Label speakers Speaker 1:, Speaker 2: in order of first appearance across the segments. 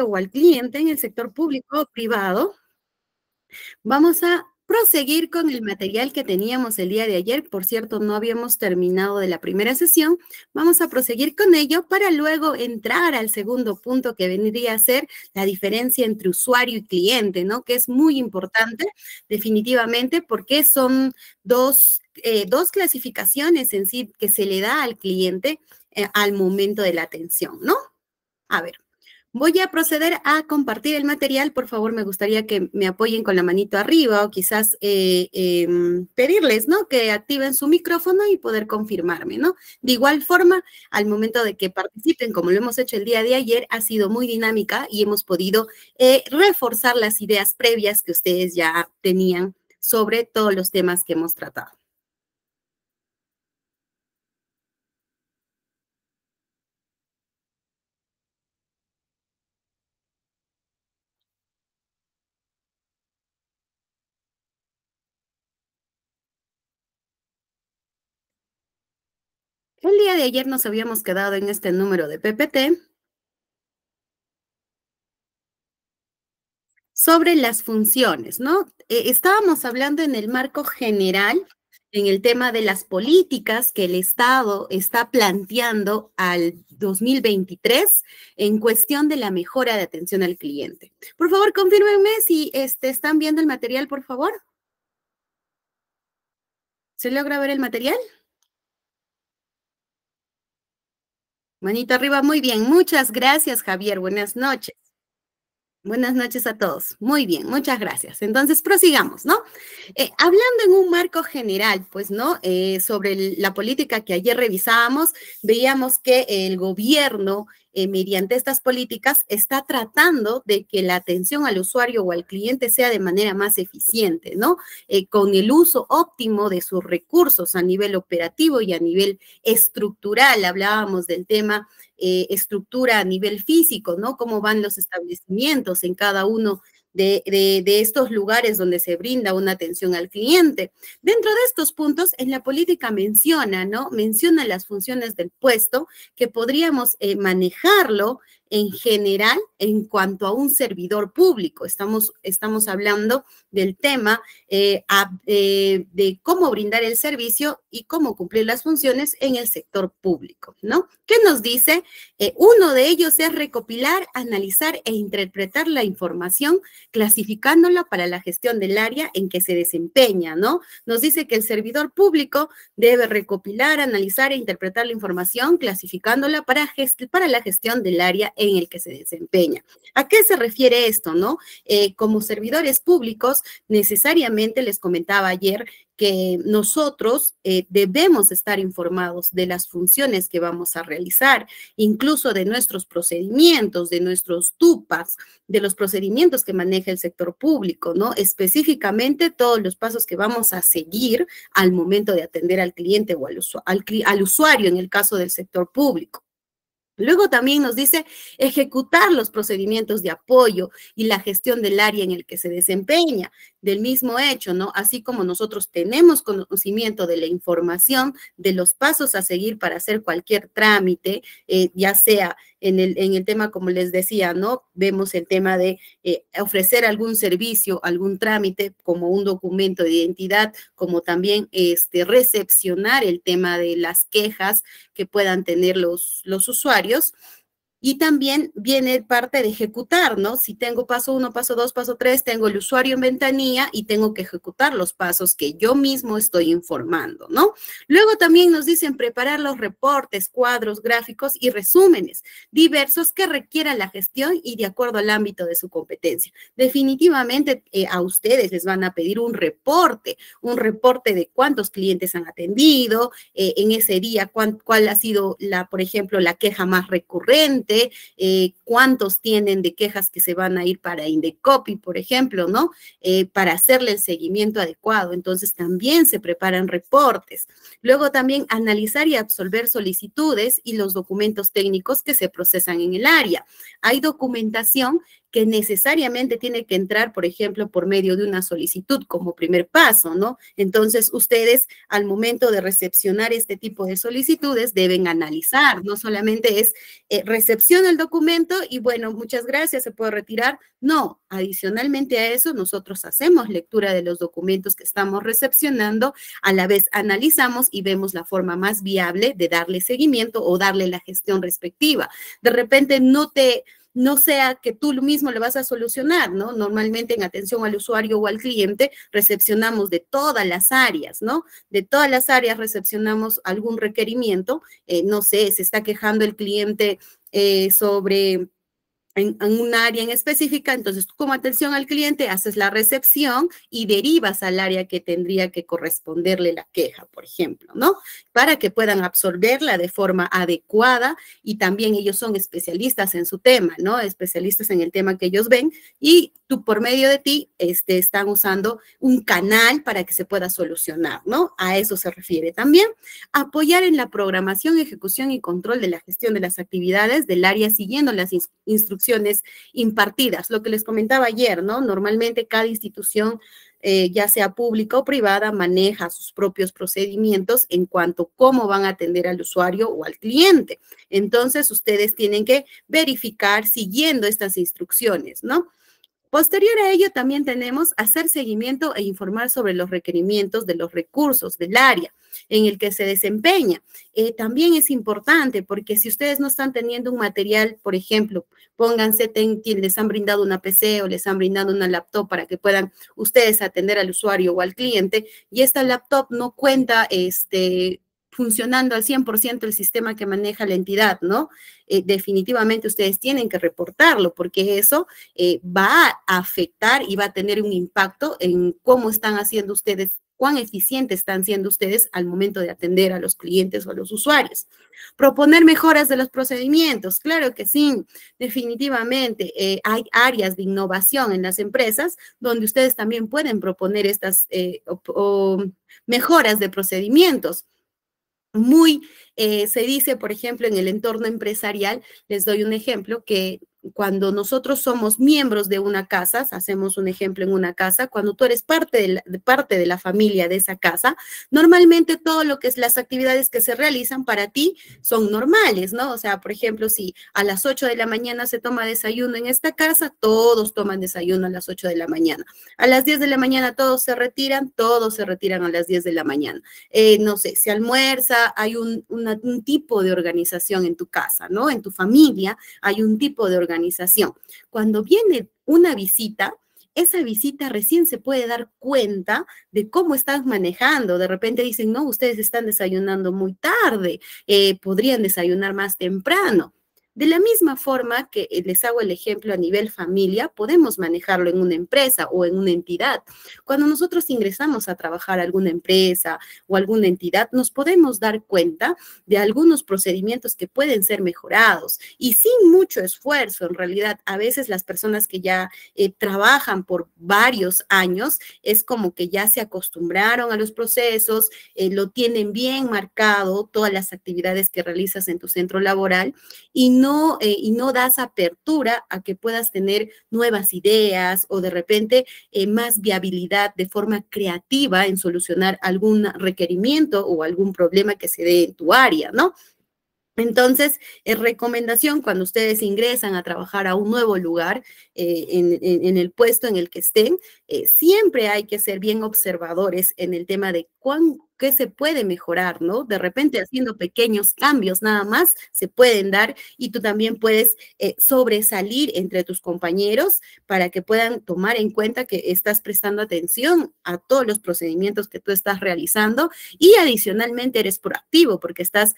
Speaker 1: o al cliente en el sector público o privado, vamos a proseguir con el material que teníamos el día de ayer. Por cierto, no habíamos terminado de la primera sesión. Vamos a proseguir con ello para luego entrar al segundo punto que vendría a ser la diferencia entre usuario y cliente, ¿no? Que es muy importante definitivamente porque son dos, eh, dos clasificaciones en sí que se le da al cliente eh, al momento de la atención, ¿no? A ver, Voy a proceder a compartir el material. Por favor, me gustaría que me apoyen con la manito arriba o quizás eh, em, pedirles, ¿no? Que activen su micrófono y poder confirmarme, ¿no? De igual forma, al momento de que participen, como lo hemos hecho el día de ayer, ha sido muy dinámica y hemos podido eh, reforzar las ideas previas que ustedes ya tenían sobre todos los temas que hemos tratado. El día de ayer nos habíamos quedado en este número de PPT sobre las funciones, ¿no? E, estábamos hablando en el marco general, en el tema de las políticas que el Estado está planteando al 2023 en cuestión de la mejora de atención al cliente. Por favor, confírmenme si este, están viendo el material, por favor. ¿Se logra ver el material? Manito arriba, muy bien. Muchas gracias, Javier. Buenas noches. Buenas noches a todos. Muy bien, muchas gracias. Entonces, prosigamos, ¿no? Eh, hablando en un marco general, pues, ¿no? Eh, sobre la política que ayer revisábamos, veíamos que el gobierno eh, mediante estas políticas está tratando de que la atención al usuario o al cliente sea de manera más eficiente, ¿no? Eh, con el uso óptimo de sus recursos a nivel operativo y a nivel estructural. Hablábamos del tema eh, estructura a nivel físico, ¿no? Cómo van los establecimientos en cada uno de de, estos lugares donde se brinda una atención al cliente. Dentro de estos puntos, en la política menciona, ¿no? Menciona las funciones del puesto, que podríamos eh, manejarlo en general en cuanto a un servidor público. Estamos, estamos hablando del tema eh, eh, de cómo brindar el servicio y cómo cumplir las funciones en el sector público, ¿no? ¿Qué nos dice? Eh, uno de ellos es recopilar, analizar e interpretar la información, clasificándola para la gestión del área en que se desempeña, ¿no? Nos dice que el servidor público debe recopilar, analizar e interpretar la información, clasificándola para, para la gestión del área en el que se desempeña. ¿A qué se refiere esto, no? Eh, como servidores públicos, necesariamente les comentaba ayer que nosotros eh, debemos estar informados de las funciones que vamos a realizar, incluso de nuestros procedimientos, de nuestros tupas, de los procedimientos que maneja el sector público, ¿no? Específicamente todos los pasos que vamos a seguir al momento de atender al cliente o al, al usuario en el caso del sector público. Luego también nos dice ejecutar los procedimientos de apoyo y la gestión del área en el que se desempeña. Del mismo hecho, ¿no? Así como nosotros tenemos conocimiento de la información, de los pasos a seguir para hacer cualquier trámite, eh, ya sea en el, en el, tema, como les decía, ¿no? Vemos el tema de eh, ofrecer algún servicio, algún trámite, como un documento de identidad, como también este, recepcionar el tema de las quejas que puedan tener los, los usuarios dios y también viene parte de ejecutar, ¿no? Si tengo paso uno, paso dos, paso tres, tengo el usuario en ventanilla y tengo que ejecutar los pasos que yo mismo estoy informando, ¿no? Luego también nos dicen preparar los reportes, cuadros, gráficos y resúmenes diversos que requieran la gestión y de acuerdo al ámbito de su competencia. Definitivamente eh, a ustedes les van a pedir un reporte, un reporte de cuántos clientes han atendido, eh, en ese día cuál ha sido la, por ejemplo, la queja más recurrente eh, cuántos tienen de quejas que se van a ir para Indecopy, por ejemplo, ¿no? Eh, para hacerle el seguimiento adecuado. Entonces también se preparan reportes. Luego también analizar y absolver solicitudes y los documentos técnicos que se procesan en el área. Hay documentación que necesariamente tiene que entrar, por ejemplo, por medio de una solicitud como primer paso, ¿no? Entonces, ustedes al momento de recepcionar este tipo de solicitudes deben analizar, no solamente es eh, recepción documento y bueno, muchas gracias, se puede retirar. No, adicionalmente a eso, nosotros hacemos lectura de los documentos que estamos recepcionando, a la vez analizamos y vemos la forma más viable de darle seguimiento o darle la gestión respectiva. De repente no te no sea que tú mismo le vas a solucionar, ¿no? Normalmente en atención al usuario o al cliente recepcionamos de todas las áreas, ¿no? De todas las áreas recepcionamos algún requerimiento, eh, no sé, se está quejando el cliente eh, sobre en, un área en específica, entonces tú como atención al cliente haces la recepción y derivas al área que tendría que corresponderle la queja, por ejemplo, ¿no? Para que puedan absorberla de forma adecuada y también ellos son especialistas en su tema, ¿no? Especialistas en el tema que ellos ven y por medio de ti este, están usando un canal para que se pueda solucionar, ¿no? A eso se refiere también. Apoyar en la programación, ejecución y control de la gestión de las actividades del área siguiendo las instrucciones impartidas. Lo que les comentaba ayer, ¿no? Normalmente cada institución eh, ya sea pública o privada, maneja sus propios procedimientos en cuanto a cómo van a atender al usuario o al cliente. Entonces, ustedes tienen que verificar siguiendo estas instrucciones, ¿no? Posterior a ello, también tenemos hacer seguimiento e informar sobre los requerimientos de los recursos del área en el que se desempeña. Eh, también es importante porque si ustedes no están teniendo un material, por ejemplo, pónganse, ten, les han brindado una PC o les han brindado una laptop para que puedan ustedes atender al usuario o al cliente y esta laptop no cuenta este, funcionando al 100% el sistema que maneja la entidad, ¿no? Eh, definitivamente ustedes tienen que reportarlo porque eso eh, va a afectar y va a tener un impacto en cómo están haciendo ustedes cuán eficientes están siendo ustedes al momento de atender a los clientes o a los usuarios. Proponer mejoras de los procedimientos, claro que sí, definitivamente eh, hay áreas de innovación en las empresas donde ustedes también pueden proponer estas mejoras de procedimientos muy, eh, se dice, por ejemplo, en el entorno empresarial, les doy un ejemplo, que cuando nosotros somos miembros de una casa, hacemos un ejemplo en una casa, cuando tú eres parte de, la, parte de la familia de esa casa, normalmente todo lo que es las actividades que se realizan para ti son normales, ¿no? O sea, por ejemplo, si a las 8 de la mañana se toma desayuno en esta casa, todos toman desayuno a las 8 de la mañana. A las 10 de la mañana todos se retiran, todos se retiran a las 10 de la mañana. Eh, no sé, se almuerza, hay un, un tipo de organización en tu casa, ¿no? En tu familia hay un tipo de organización organización. Cuando viene una visita, esa visita recién se puede dar cuenta de cómo están manejando. De repente dicen, no, ustedes están desayunando muy tarde, eh, podrían desayunar más temprano. De la misma forma que eh, les hago el ejemplo a nivel familia, podemos manejarlo en una empresa o en una entidad. Cuando nosotros ingresamos a trabajar a alguna empresa o alguna entidad, nos podemos dar cuenta de algunos procedimientos que pueden ser mejorados y sin mucho esfuerzo, en realidad, a veces las personas que ya eh, trabajan por varios años, es como que ya se acostumbraron a los procesos, eh, lo tienen bien marcado, todas las actividades que realizas en tu centro laboral y eh, y no das apertura a que puedas tener nuevas ideas o de repente eh, más viabilidad de forma creativa en solucionar algún requerimiento o algún problema que se dé en tu área, ¿no? Entonces, es recomendación cuando ustedes ingresan a trabajar a un nuevo lugar, eh, en, el puesto en el que estén, eh, siempre hay que ser bien observadores en el tema de cuán, qué se puede mejorar, ¿no? De repente haciendo pequeños cambios nada más se pueden dar y tú también puedes eh, sobresalir entre tus compañeros para que puedan tomar en cuenta que estás prestando atención a todos los procedimientos que tú estás realizando y adicionalmente eres proactivo porque estás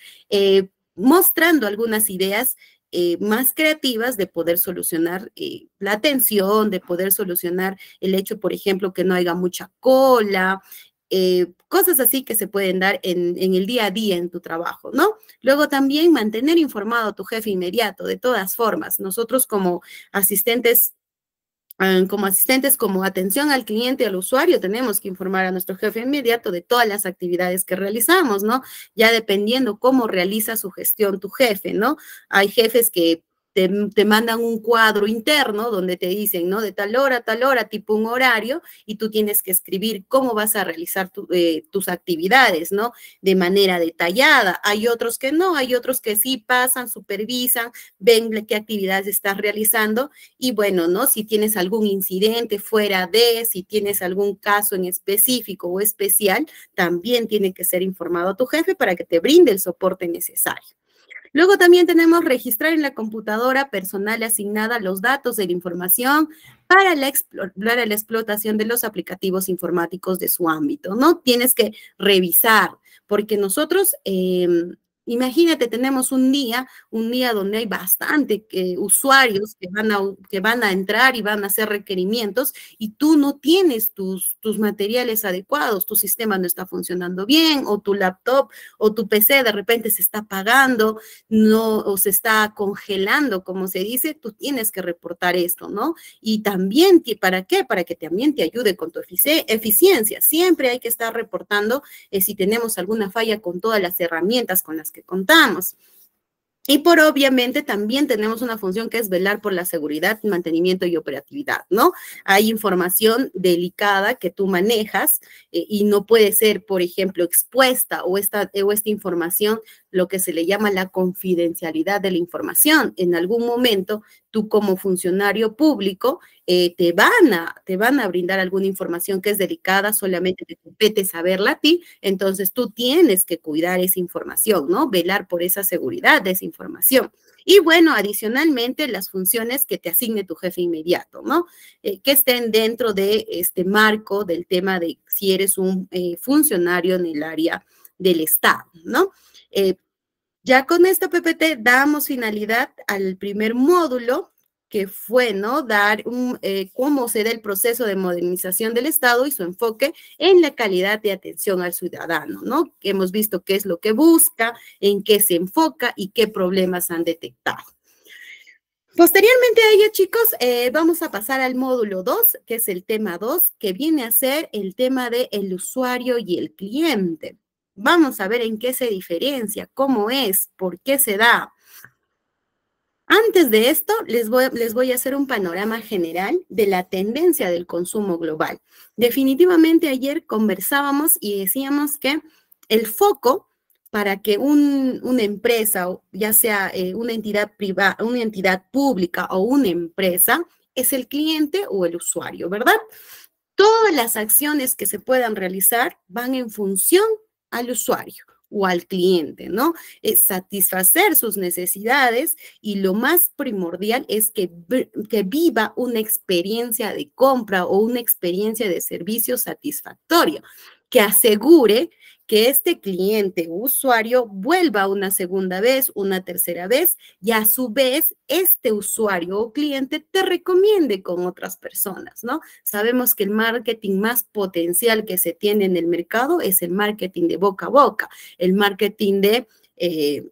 Speaker 1: mostrando algunas ideas eh, más creativas de poder solucionar eh, la atención, de poder solucionar el hecho, por ejemplo, que no haya mucha cola, eh, cosas así que se pueden dar en, en, el día a día en tu trabajo, ¿no? Luego también mantener informado a tu jefe inmediato, de todas formas. Nosotros como asistentes Ah, como asistentes, como atención al cliente, al usuario, tenemos que informar a nuestro jefe inmediato de todas las actividades que realizamos, ¿no? Ya dependiendo cómo realiza su gestión tu jefe, ¿no? Hay jefes que te, mandan un cuadro interno donde te dicen, ¿no? De tal hora a tal hora, tipo un horario, y tú tienes que escribir cómo vas a realizar eh, tus actividades, ¿no? De manera detallada. Hay otros que no, hay otros que sí pasan, supervisan, ven qué actividades estás realizando y bueno, ¿no? Si tienes algún incidente fuera de, si tienes algún caso en específico o especial, también tiene que ser informado a tu jefe para que te brinde el soporte necesario. Luego también tenemos registrar en la computadora personal asignada los datos de la información para la, la explotación de los aplicativos informáticos de su ámbito, ¿no? Tienes que revisar, porque nosotros... Em, Imagínate, tenemos un día, un día donde hay bastante eh, usuarios que van, a, que van a entrar y van a hacer requerimientos y tú no tienes tus, tus materiales adecuados, tu sistema no está funcionando bien o tu laptop o tu PC de repente se está apagando no, o se está congelando, como se dice, tú tienes que reportar esto, ¿no? Y también, ¿para qué? Para que también te ayude con tu eficiencia. Siempre hay que estar reportando eh, si tenemos alguna falla con todas las herramientas con las que contamos. Y por obviamente también tenemos una función que es velar por la seguridad, mantenimiento y operatividad, ¿no? Hay información delicada que tú manejas eh, y no puede ser, por ejemplo, expuesta o esta, o esta información lo que se le llama la confidencialidad de la información. En algún momento, tú como funcionario público eh, te, van a, te van a brindar alguna información que es delicada, solamente te compete saberla a ti, entonces tú tienes que cuidar esa información, ¿no? Velar por esa seguridad de esa información. Y bueno, adicionalmente las funciones que te asigne tu jefe inmediato, ¿no? Eh, que estén dentro de este marco del tema de si eres un eh, funcionario en el área del Estado, ¿no? Eh, ya con esta PPT damos finalidad al primer módulo que fue, ¿no? Dar un, eh, se cómo será el proceso de modernización del Estado y su enfoque en la calidad de atención al ciudadano, ¿no? Hemos visto qué es lo que busca, en qué se enfoca y qué problemas han detectado. Posteriormente a ello, chicos, eh, vamos a pasar al módulo 2, que es el tema 2, que viene a ser el tema del el usuario y el cliente. Vamos a ver en qué se diferencia, cómo es, por qué se da. Antes de esto, les voy, a hacer un panorama general de la tendencia del consumo global. Definitivamente ayer conversábamos y decíamos que el foco para que una empresa, ya sea eh, una entidad privada, una entidad pública o una empresa, es el cliente o el usuario, ¿verdad? Todas las acciones que se puedan realizar van en función al usuario o al cliente, ¿no? Es satisfacer sus necesidades y lo más primordial es que, que viva una experiencia de compra o una experiencia de servicio satisfactoria, que asegure que este cliente o usuario vuelva una segunda vez, una tercera vez y a su vez este usuario o cliente te recomiende con otras personas, ¿no? Sabemos que el marketing más potencial que se tiene en el mercado es el marketing de boca a boca, el marketing de... Eh,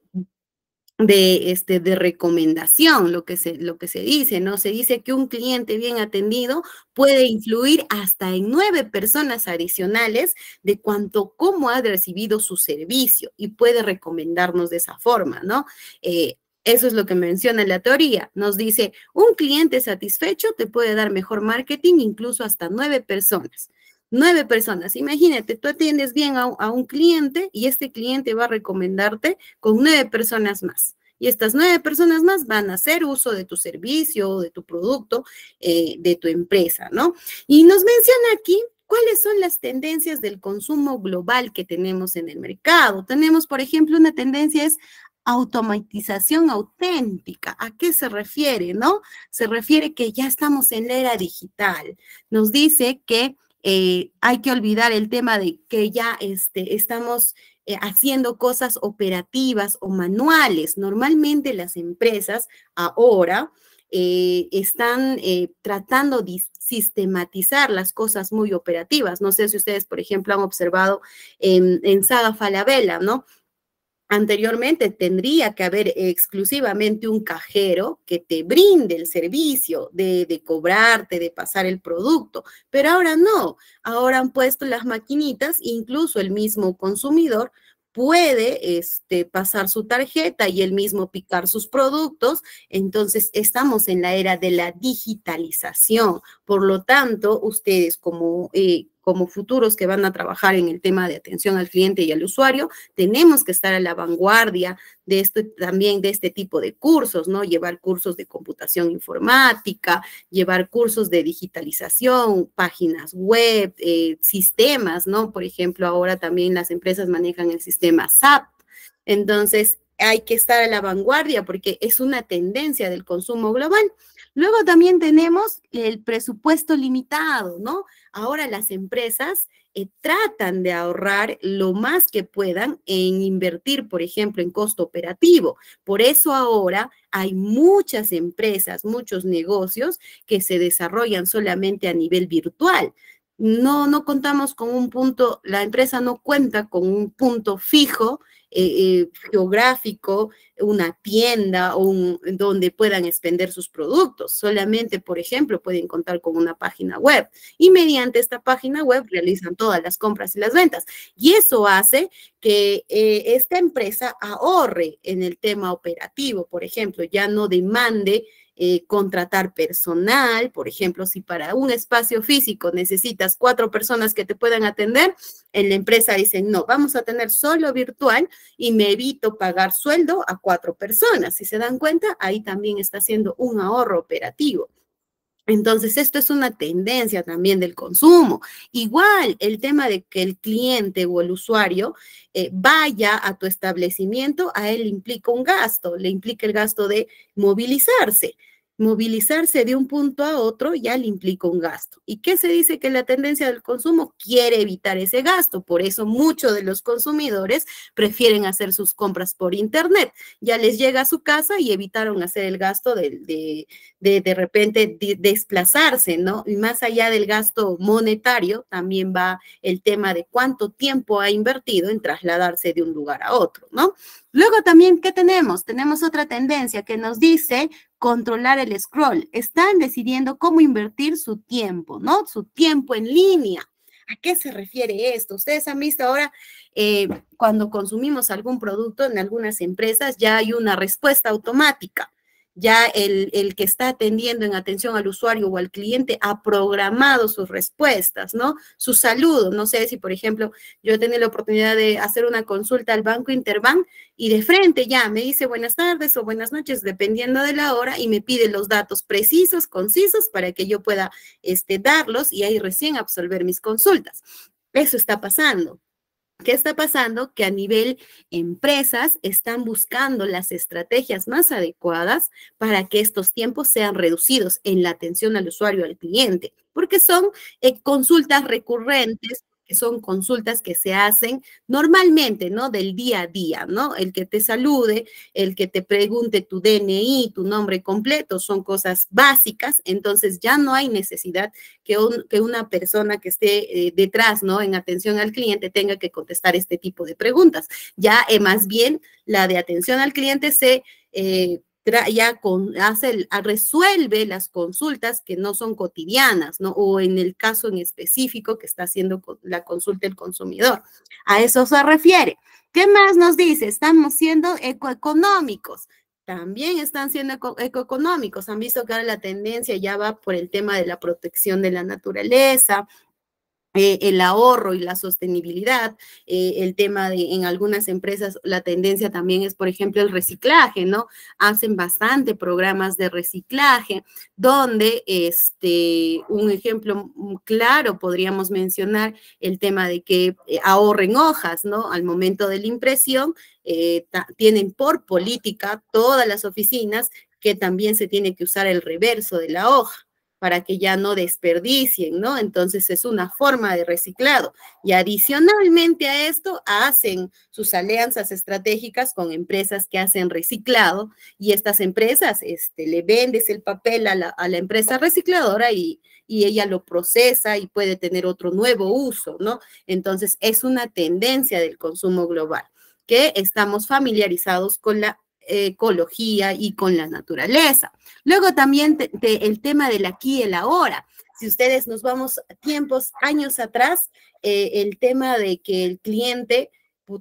Speaker 1: de, este, de recomendación, lo que, se, lo que se dice, ¿no? Se dice que un cliente bien atendido puede influir hasta en nueve personas adicionales de cuanto cómo ha recibido su servicio y puede recomendarnos de esa forma, ¿no? Eh, eso es lo que menciona la teoría. Nos dice, un cliente satisfecho te puede dar mejor marketing incluso hasta nueve personas nueve personas. Imagínate, tú atiendes bien a, un cliente y este cliente va a recomendarte con nueve personas más. Y estas nueve personas más van a hacer uso de tu servicio, de tu producto, eh, de tu empresa, ¿no? Y nos menciona aquí cuáles son las tendencias del consumo global que tenemos en el mercado. Tenemos, por ejemplo, una tendencia es automatización auténtica. ¿A qué se refiere, no? Se refiere que ya estamos en la era digital. Nos dice que eh, hay que olvidar el tema de que ya este, estamos eh, haciendo cosas operativas o manuales. Normalmente las empresas ahora eh, están tratando de sistematizar las cosas muy operativas. No sé si ustedes, por ejemplo, han observado en, en Saga Falabella, ¿no? Anteriormente tendría que haber exclusivamente un cajero que te brinde el servicio de, cobrarte, de pasar el producto, pero ahora no. Ahora han puesto las maquinitas, incluso el mismo consumidor puede este, pasar su tarjeta y el mismo picar sus productos. Entonces, estamos en la era de la digitalización. Por lo tanto, ustedes como eh, como futuros que van a trabajar en el tema de atención al cliente y al usuario, tenemos que estar a la vanguardia de esto también de este tipo de cursos, ¿no? Llevar cursos de computación informática, llevar cursos de digitalización, páginas web, eh, sistemas, ¿no? Por ejemplo, ahora también las empresas manejan el sistema SAP. Entonces, hay que estar a la vanguardia porque es una tendencia del consumo global. Luego también tenemos el presupuesto limitado, ¿no? Ahora las empresas eh, tratan de ahorrar lo más que puedan en invertir, por ejemplo, en costo operativo. Por eso ahora hay muchas empresas, muchos negocios que se desarrollan solamente a nivel virtual no, no contamos con un punto, la empresa no cuenta con un punto fijo eh, eh, geográfico, una tienda o donde puedan expender sus productos. Solamente, por ejemplo, pueden contar con una página web y mediante esta página web realizan todas las compras y las ventas. Y eso hace que eh, esta empresa ahorre en el tema operativo, por ejemplo, ya no demande eh, contratar personal, por ejemplo, si para un espacio físico necesitas cuatro personas que te puedan atender, en la empresa dicen, no, vamos a tener solo virtual y me evito pagar sueldo a cuatro personas. Si se dan cuenta, ahí también está haciendo un ahorro operativo. Entonces, esto es una tendencia también del consumo. Igual el tema de que el cliente o el usuario eh, vaya a tu establecimiento, a él implica un gasto, le implica el gasto de movilizarse movilizarse de un punto a otro ya le implica un gasto. ¿Y qué se dice que la tendencia del consumo quiere evitar ese gasto? Por eso muchos de los consumidores prefieren hacer sus compras por internet. Ya les llega a su casa y evitaron hacer el gasto de de, de, repente desplazarse, ¿no? Y más allá del gasto monetario, también va el tema de cuánto tiempo ha invertido en trasladarse de un lugar a otro, ¿no? Luego también, ¿qué tenemos? Tenemos otra tendencia que nos dice controlar el scroll, están decidiendo cómo invertir su tiempo, ¿no? Su tiempo en línea. ¿A qué se refiere esto? Ustedes han visto ahora, eh, cuando consumimos algún producto en algunas empresas, ya hay una respuesta automática ya el, que está atendiendo en atención al usuario o al cliente ha programado sus respuestas, ¿no? Su saludo. No sé si, por ejemplo, yo tenía la oportunidad de hacer una consulta al Banco Interbank y de frente ya me dice buenas tardes o buenas noches, dependiendo de la hora, y me pide los datos precisos, concisos, para que yo pueda este, darlos y ahí recién absorber mis consultas. Eso está pasando. ¿Qué está pasando? Que a nivel empresas están buscando las estrategias más adecuadas para que estos tiempos sean reducidos en la atención al usuario, al cliente, porque son eh, consultas recurrentes, son consultas que se hacen normalmente, ¿no? Del día a día, ¿no? El que te salude, el que te pregunte tu DNI, tu nombre completo, son cosas básicas, entonces ya no hay necesidad que, que una persona que esté eh, detrás, ¿no? En atención al cliente tenga que contestar este tipo de preguntas. Ya eh, más bien la de atención al cliente se... Eh, ya resuelve las consultas que no son cotidianas, ¿no? O en el caso en específico que está haciendo la consulta el consumidor. A eso se refiere. ¿Qué más nos dice? Estamos siendo ecoeconómicos. También están siendo ecoeconómicos. Han visto que ahora la tendencia ya va por el tema de la protección de la naturaleza, eh, el ahorro y la sostenibilidad, eh, el tema de en algunas empresas la tendencia también es, por ejemplo, el reciclaje, ¿no? Hacen bastante programas de reciclaje, donde este, un ejemplo claro podríamos mencionar el tema de que eh, ahorren hojas, ¿no? Al momento de la impresión, tienen por política todas las oficinas que también se tiene que usar el reverso de la hoja para que ya no desperdicien, ¿no? Entonces es una forma de reciclado. Y adicionalmente a esto, hacen sus alianzas estratégicas con empresas que hacen reciclado y estas empresas este, le vendes el papel a la, empresa recicladora y ella lo procesa y puede tener otro nuevo uso, ¿no? Entonces es una tendencia del consumo global que estamos familiarizados con la ecología y con la naturaleza. Luego también el tema del aquí y el ahora. Si ustedes nos vamos tiempos, años atrás, eh, el tema de que el cliente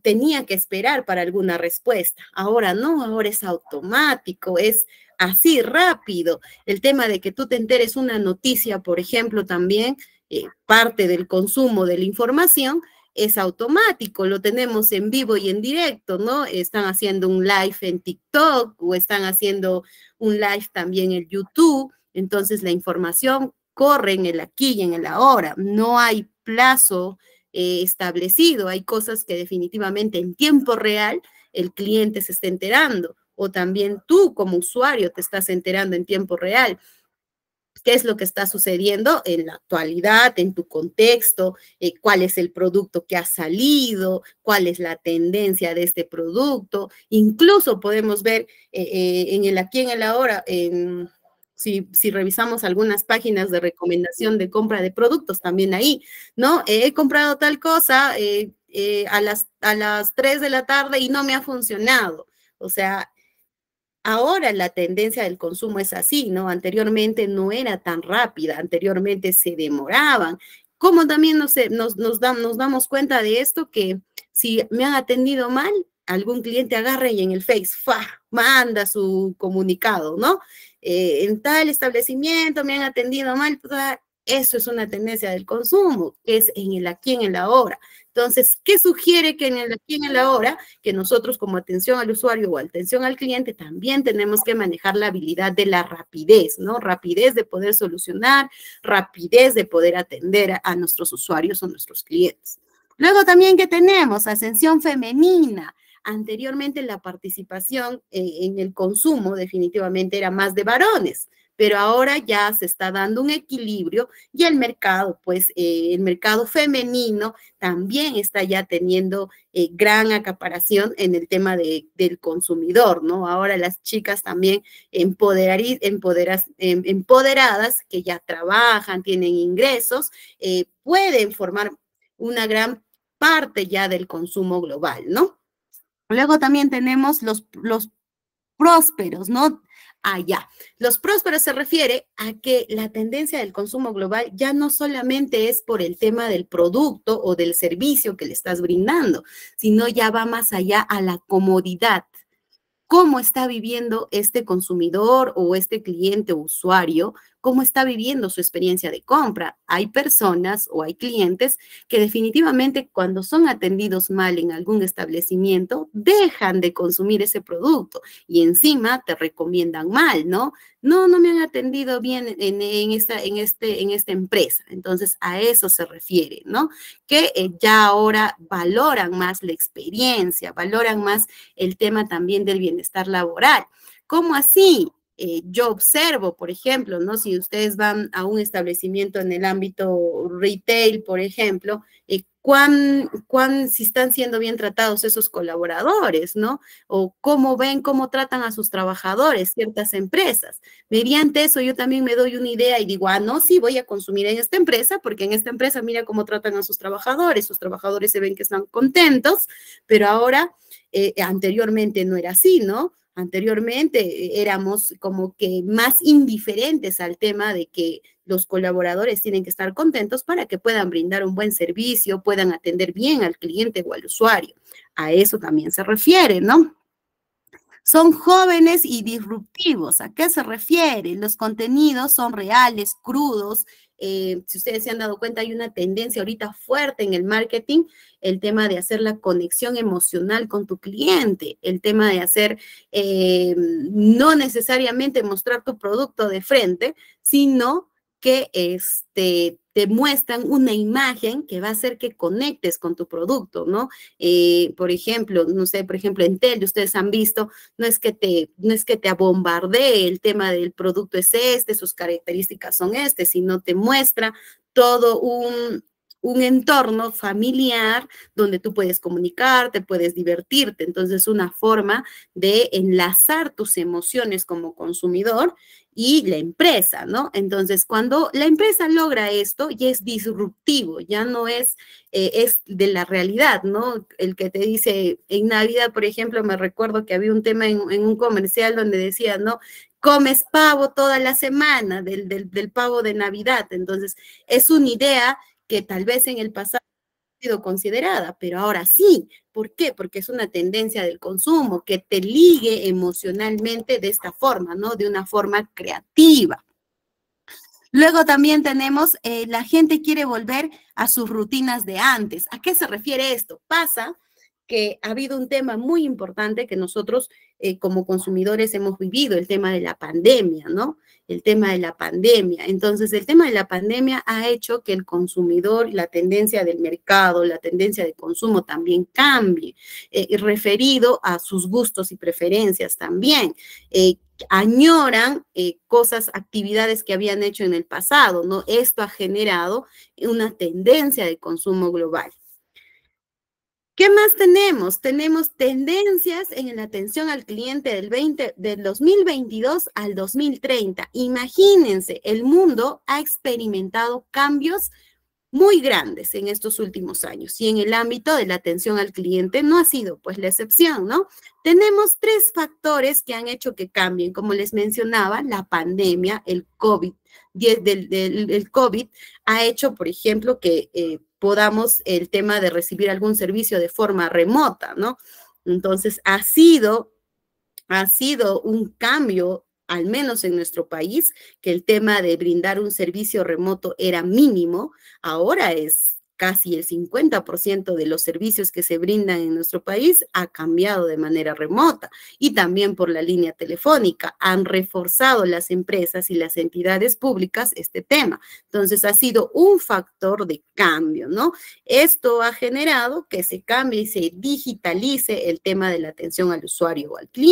Speaker 1: tenía que esperar para alguna respuesta. Ahora no, ahora es automático, es así rápido. El tema de que tú te enteres una noticia, por ejemplo, también eh, parte del consumo de la información es automático, lo tenemos en vivo y en directo, ¿no? Están haciendo un live en TikTok o están haciendo un live también en YouTube, entonces la información corre en el aquí y en el ahora, no hay plazo eh, establecido, hay cosas que definitivamente en tiempo real el cliente se está enterando o también tú como usuario te estás enterando en tiempo real qué es lo que está sucediendo en la actualidad, en tu contexto, eh, cuál es el producto que ha salido, cuál es la tendencia de este producto. Incluso podemos ver eh, eh, en el aquí, en el ahora, en... Si, revisamos algunas páginas de recomendación de compra de productos, también ahí, ¿no? he comprado tal cosa a, las, a las 3 de la tarde y no me ha funcionado. O sea, Ahora la tendencia del consumo es así, ¿no? Anteriormente no era tan rápida, anteriormente se demoraban. Como también nos, damos cuenta de esto, que si me han atendido mal, algún cliente agarra y en el Face, ¡fa! manda su comunicado, ¿no? Eh, en tal establecimiento me han atendido mal, eso es una tendencia del consumo, es en el aquí, en la ahora. Entonces, ¿qué sugiere que en el aquí en la hora, que nosotros como atención al usuario o atención al cliente también tenemos que manejar la habilidad de la rapidez, ¿no? Rapidez de poder solucionar, rapidez de poder atender a, nuestros usuarios o nuestros clientes. Luego también que tenemos ascensión femenina. Anteriormente la participación eh, en el consumo definitivamente era más de varones pero ahora ya se está dando un equilibrio y el mercado, pues eh, el mercado femenino también está ya teniendo eh, gran acaparación en el tema de, del consumidor, ¿no? Ahora las chicas también em, empoderadas que ya trabajan, tienen ingresos, eh, pueden formar una gran parte ya del consumo global, ¿no? Luego también tenemos los, los prósperos, ¿no? allá. Los prósperos se refiere a que la tendencia del consumo global ya no solamente es por el tema del producto o del servicio que le estás brindando, sino ya va más allá a la comodidad. ¿Cómo está viviendo este consumidor o este cliente o usuario cómo está viviendo su experiencia de compra. Hay personas o hay clientes que definitivamente cuando son atendidos mal en algún establecimiento, dejan de consumir ese producto y encima te recomiendan mal, ¿no? No, no me han atendido bien en, esta, en, este, en esta empresa. Entonces, a eso se refiere, ¿no? Que eh, ya ahora valoran más la experiencia, valoran más el tema también del bienestar laboral. ¿Cómo así? Eh, yo observo, por ejemplo, ¿no? Si ustedes van a un establecimiento en el ámbito retail, por ejemplo, eh, cuán, cuán, si están siendo bien tratados esos colaboradores, ¿no? O cómo ven, cómo tratan a sus trabajadores ciertas empresas. Mediante eso yo también me doy una idea y digo, ah, no, sí, voy a consumir en esta empresa, porque en esta empresa mira cómo tratan a sus trabajadores, sus trabajadores se ven que están contentos, pero ahora... Eh, anteriormente no era así, ¿no? Anteriormente e, éramos como que más indiferentes al tema de que los colaboradores tienen que estar contentos para que puedan brindar un buen servicio, puedan atender bien al cliente o al usuario. A eso también se refiere, ¿no? Son jóvenes y disruptivos. ¿A qué se refiere? Los contenidos son reales, crudos, eh, si ustedes se han dado cuenta, hay una tendencia ahorita fuerte en el marketing, el tema de hacer la conexión emocional con tu cliente, el tema de hacer eh, no necesariamente mostrar tu producto de frente, sino que este, te muestran una imagen que va a hacer que conectes con tu producto, ¿no? Eh, por ejemplo, no sé, por ejemplo, en Telde ustedes han visto, no es que te, no es que te bombardee el tema del producto es este, sus características son este, sino te muestra todo un, un entorno familiar donde tú puedes comunicarte, puedes divertirte. Entonces, una forma de enlazar tus emociones como consumidor y la empresa, ¿no? Entonces, cuando la empresa logra esto, ya es disruptivo, ya no es, eh, es de la realidad, ¿no? El que te dice, en Navidad, por ejemplo, me recuerdo que había un tema en, un comercial donde decía, ¿no? comes pavo toda la semana del, del, pavo de Navidad. Entonces, es una idea que tal vez en el pasado ha sido considerada, pero ahora sí. ¿Por qué? Porque es una tendencia del consumo que te ligue emocionalmente de esta forma, ¿no? De una forma creativa. Luego también tenemos, eh, la gente quiere volver a sus rutinas de antes. ¿A qué se refiere esto? Pasa que ha habido un tema muy importante que nosotros eh, como consumidores hemos vivido, el tema de la pandemia, ¿no? El tema de la pandemia. Entonces, el tema de la pandemia ha hecho que el consumidor, la tendencia del mercado, la tendencia de consumo también cambie, eh, referido a sus gustos y preferencias también. Eh, añoran cosas, actividades que habían hecho en el pasado, ¿no? Esto ha generado una tendencia de consumo global. ¿Qué más tenemos? Tenemos tendencias en la atención al cliente del, 20, del 2022 al 2030. Imagínense, el mundo ha experimentado cambios muy grandes en estos últimos años y en el ámbito de la atención al cliente no ha sido pues la excepción, ¿no? Tenemos tres factores que han hecho que cambien, como les mencionaba, la pandemia, el COVID. el COVID ha hecho, por ejemplo, que... Eh, podamos el tema de recibir algún servicio de forma remota, ¿no? Entonces, ha sido, ha sido un cambio al menos en nuestro país, que el tema de brindar un servicio remoto era mínimo, ahora es casi el 50% de los servicios que se brindan en nuestro país ha cambiado de manera remota y también por la línea telefónica. Han reforzado las empresas y las entidades públicas este tema. Entonces ha sido un factor de cambio, ¿no? Esto ha generado que se cambie y se digitalice el tema de la atención al usuario o al cliente.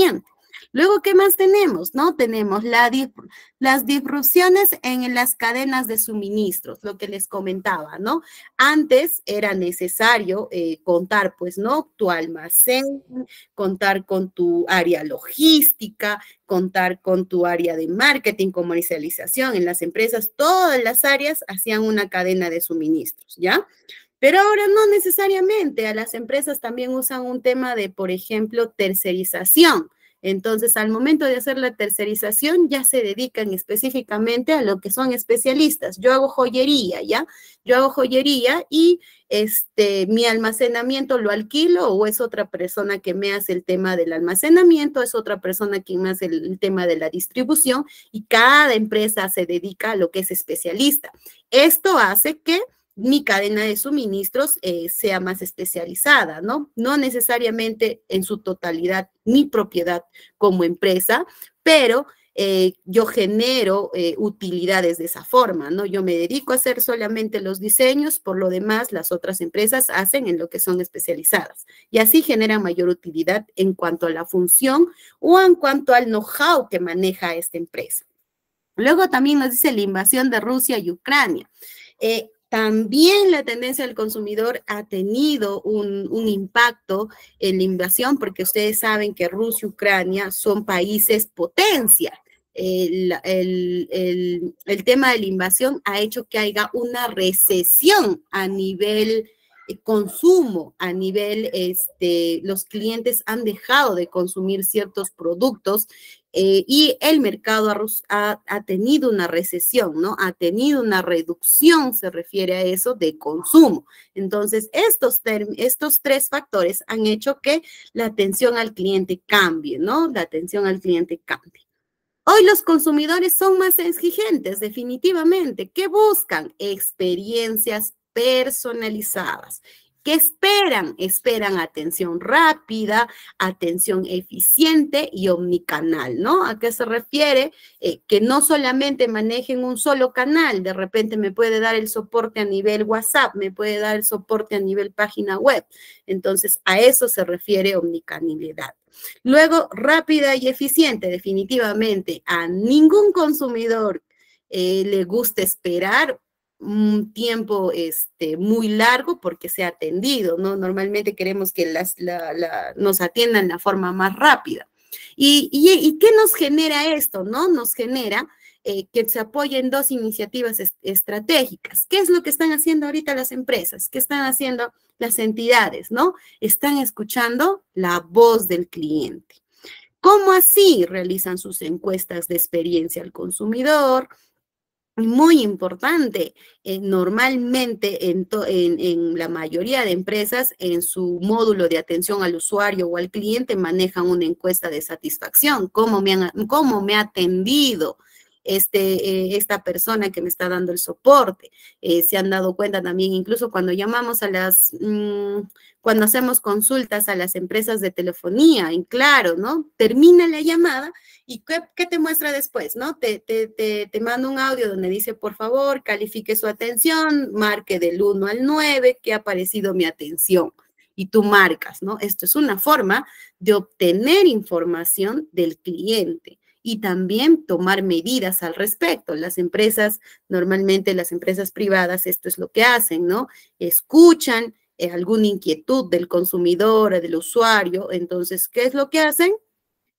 Speaker 1: Luego, ¿qué más tenemos? No tenemos las disrupciones en las cadenas de suministros, lo que les comentaba, ¿no? Antes era necesario eh, contar, pues, ¿no? Tu almacén, contar con tu área logística, contar con tu área de marketing, comercialización en las empresas, todas las áreas hacían una cadena de suministros, ¿ya? Pero ahora no necesariamente, a las empresas también usan un tema de, por ejemplo, tercerización. Entonces, al momento de hacer la tercerización, ya se dedican específicamente a lo que son especialistas. Yo hago joyería, ¿ya? Yo hago joyería y este, mi almacenamiento lo alquilo o es otra persona que me hace el tema del almacenamiento, es otra persona que me hace el tema de la distribución y cada empresa se dedica a lo que es especialista. Esto hace que mi cadena de suministros eh, sea más especializada, ¿no? No necesariamente en su totalidad mi propiedad como empresa, pero eh, yo genero eh, utilidades de esa forma, ¿no? Yo me dedico a hacer solamente los diseños, por lo demás las otras empresas hacen en lo que son especializadas y así genera mayor utilidad en cuanto a la función o en cuanto al know-how que maneja esta empresa. Luego también nos dice la invasión de Rusia y Ucrania. También la tendencia del consumidor ha tenido un, impacto en la invasión, porque ustedes saben que Rusia y Ucrania son países potencia. El, tema de la invasión ha hecho que haya una recesión a nivel eh, consumo a nivel, este, los clientes han dejado de consumir ciertos productos eh, y el mercado ha, tenido una recesión, ¿no? Ha tenido una reducción, se refiere a eso, de consumo. Entonces, estos, estos tres factores han hecho que la atención al cliente cambie, ¿no? La atención al cliente cambie. Hoy los consumidores son más exigentes, definitivamente. ¿Qué buscan? Experiencias personalizadas. ¿Qué esperan? Esperan atención rápida, atención eficiente y omnicanal, ¿no? ¿A qué se refiere? Eh, que no solamente manejen un solo canal, de repente me puede dar el soporte a nivel WhatsApp, me puede dar el soporte a nivel página web. Entonces, a eso se refiere omnicanalidad. Luego, rápida y eficiente, definitivamente, a ningún consumidor eh, le gusta esperar un tiempo este, muy largo porque ha atendido, ¿no? Normalmente queremos que las, nos atiendan de forma más rápida. ¿Y, y, qué nos genera esto, no? Nos genera eh, que se apoyen dos iniciativas estratégicas. ¿Qué es lo que están haciendo ahorita las empresas? ¿Qué están haciendo las entidades, no? Están escuchando la voz del cliente. ¿Cómo así realizan sus encuestas de experiencia al consumidor? muy importante. Eh, normalmente, en, en, la mayoría de empresas, en su módulo de atención al usuario o al cliente, manejan una encuesta de satisfacción, me, cómo me ha atendido, este, eh, esta persona que me está dando el soporte. Eh, se han dado cuenta también, incluso cuando llamamos a las, mm, cuando hacemos consultas a las empresas de telefonía, en claro, ¿no? Termina la llamada y ¿qué, te muestra después, no? Te, te, te, manda un audio donde dice, por favor, califique su atención, marque del 1 al 9, que ha parecido mi atención y tú marcas, ¿no? Esto es una forma de obtener información del cliente y también tomar medidas al respecto. Las empresas, normalmente las empresas privadas, esto es lo que hacen, ¿no? Escuchan eh, alguna inquietud del consumidor, del usuario, entonces, ¿qué es lo que hacen?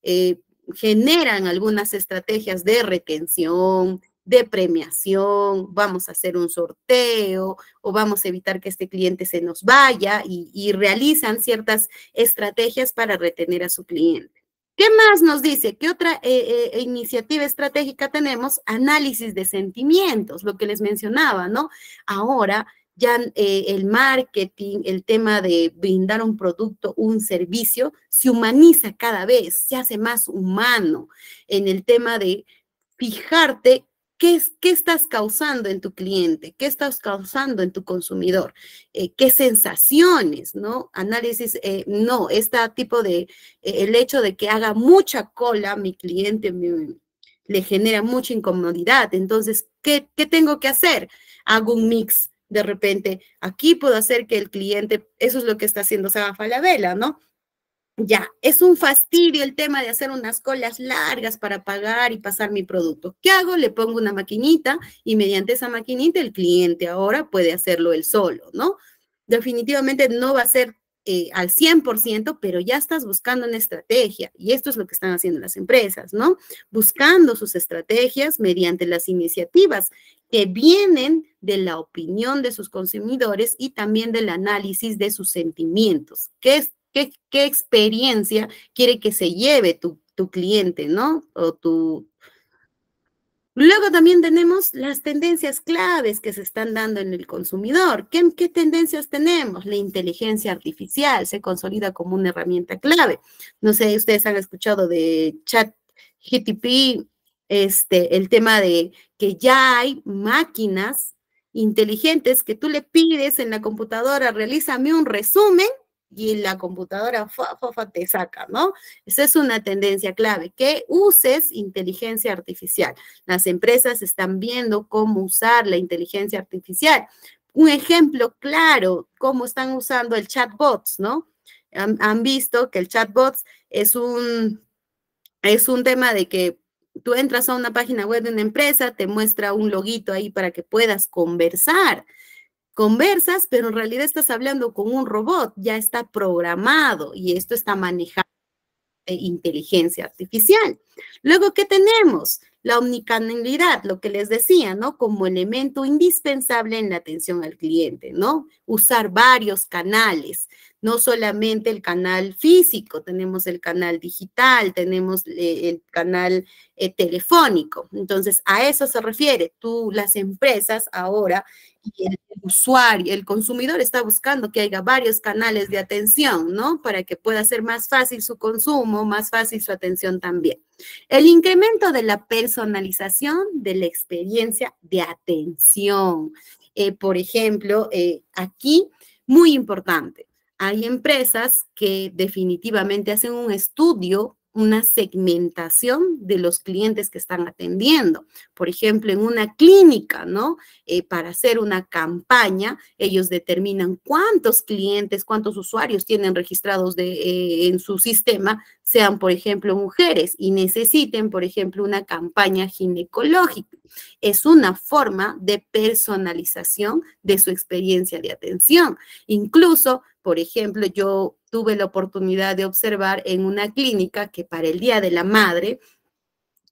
Speaker 1: Eh, generan algunas estrategias de retención, de premiación, vamos a hacer un sorteo o vamos a evitar que este cliente se nos vaya y, realizan ciertas estrategias para retener a su cliente. ¿Qué más nos dice? ¿Qué otra eh, eh, eh, iniciativa estratégica tenemos? Análisis de sentimientos, lo que les mencionaba, ¿no? Ahora ya el marketing, el tema de brindar un producto, un servicio, se humaniza cada vez, se hace más humano en el tema de fijarte ¿Qué, estás causando en tu cliente? ¿Qué estás causando en tu consumidor? Eh, ¿Qué sensaciones? ¿No? Análisis, eh, no, este tipo de, eh, el hecho de que haga mucha cola mi cliente le genera mucha incomodidad. Entonces, ¿qué, ¿qué tengo que hacer? Hago un mix de repente. Aquí puedo hacer que el cliente, eso es lo que está haciendo Saba Falabella, ¿no? ya, es un fastidio el tema de hacer unas colas largas para pagar y pasar mi producto. ¿Qué hago? Le pongo una maquinita y mediante esa maquinita el cliente ahora puede hacerlo él solo, ¿no? Definitivamente no va a ser eh, al 100%, pero ya estás buscando una estrategia y esto es lo que están haciendo las empresas, ¿no? Buscando sus estrategias mediante las iniciativas que vienen de la opinión de sus consumidores y también del análisis de sus sentimientos, que es qué, experiencia quiere que se lleve tu, cliente, ¿no? O Luego también tenemos las tendencias claves que se están dando en el consumidor. ¿Qué, ¿Qué, tendencias tenemos? La inteligencia artificial se consolida como una herramienta clave. No sé, ustedes han escuchado de chat GTP, este, el tema de que ya hay máquinas inteligentes que tú le pides en la computadora, realízame un resumen y la computadora te saca, ¿no? Esa es una tendencia clave, que uses inteligencia artificial. Las empresas están viendo cómo usar la inteligencia artificial. Un ejemplo claro, cómo están usando el chatbots, ¿no? Han, visto que el chatbots es un, es un tema de que tú entras a una página web de una empresa, te muestra un loguito ahí para que puedas conversar conversas, pero en realidad estás hablando con un robot, ya está programado y esto está manejado inteligencia artificial. Luego, ¿qué tenemos? La omnicanalidad, lo que les decía, ¿no? Como elemento indispensable en la atención al cliente, ¿no? Usar varios canales, no solamente el canal físico, tenemos el canal digital, tenemos eh, el canal eh, telefónico. Entonces, a eso se refiere. Tú, las empresas ahora el usuario, el consumidor está buscando que haya varios canales de atención, ¿no? Para que pueda ser más fácil su consumo, más fácil su atención también. El incremento de la personalización de la experiencia de atención. Eh, por ejemplo, eh, aquí, muy importante, hay empresas que definitivamente hacen un estudio una segmentación de los clientes que están atendiendo. Por ejemplo, en una clínica, ¿no? Eh, para hacer una campaña, ellos determinan cuántos clientes, cuántos usuarios tienen registrados eh, en su sistema sean, por ejemplo, mujeres y necesiten, por ejemplo, una campaña ginecológica. Es una forma de personalización de su experiencia de atención. Incluso, por ejemplo, yo tuve la oportunidad de observar en una clínica que para el Día de la Madre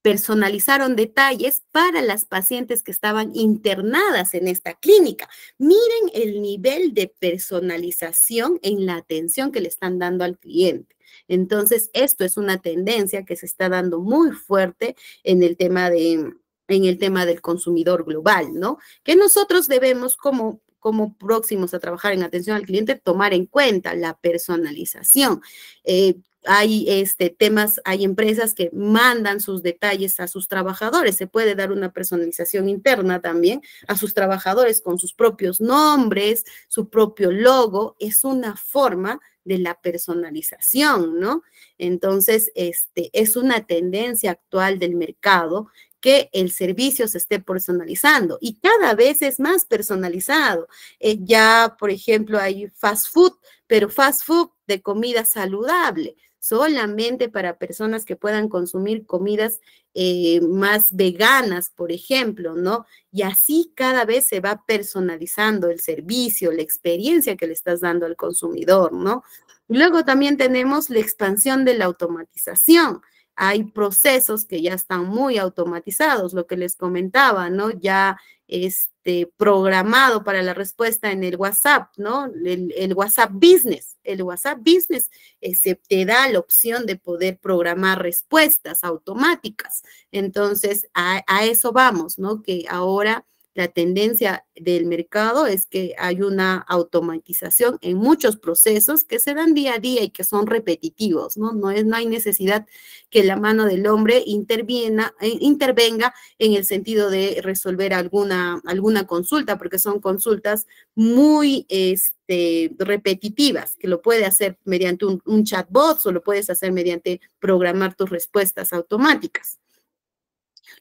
Speaker 1: personalizaron detalles para las pacientes que estaban internadas en esta clínica. Miren el nivel de personalización en la atención que le están dando al cliente. Entonces, esto es una tendencia que se está dando muy fuerte en el tema de en el tema del consumidor global, ¿no? Que nosotros debemos como como próximos a trabajar en atención al cliente, tomar en cuenta la personalización. Eh, hay este, temas, hay empresas que mandan sus detalles a sus trabajadores, se puede dar una personalización interna también a sus trabajadores con sus propios nombres, su propio logo, es una forma de la personalización, ¿no? Entonces, este, es una tendencia actual del mercado que el servicio se esté personalizando y cada vez es más personalizado. Eh, ya, por ejemplo, hay fast food, pero fast food de comida saludable solamente para personas que puedan consumir comidas eh, más veganas, por ejemplo, ¿no? Y así cada vez se va personalizando el servicio, la experiencia que le estás dando al consumidor, ¿no? Luego también tenemos la expansión de la automatización hay procesos que ya están muy automatizados, lo que les comentaba, ¿no? Ya es este, este, programado para la respuesta en el WhatsApp, ¿no? El, WhatsApp Business, el WhatsApp Business eh, se te da la opción de poder programar respuestas automáticas. Entonces, a eso vamos, ¿no? Que ahora la tendencia del mercado es que hay una automatización en muchos procesos que se dan día a día y que son repetitivos, ¿no? No, hay necesidad que la mano del hombre eh, intervenga en el sentido de resolver alguna, alguna consulta, porque son consultas muy este, repetitivas, que lo puede hacer mediante un chatbot o lo puedes hacer mediante programar tus respuestas automáticas.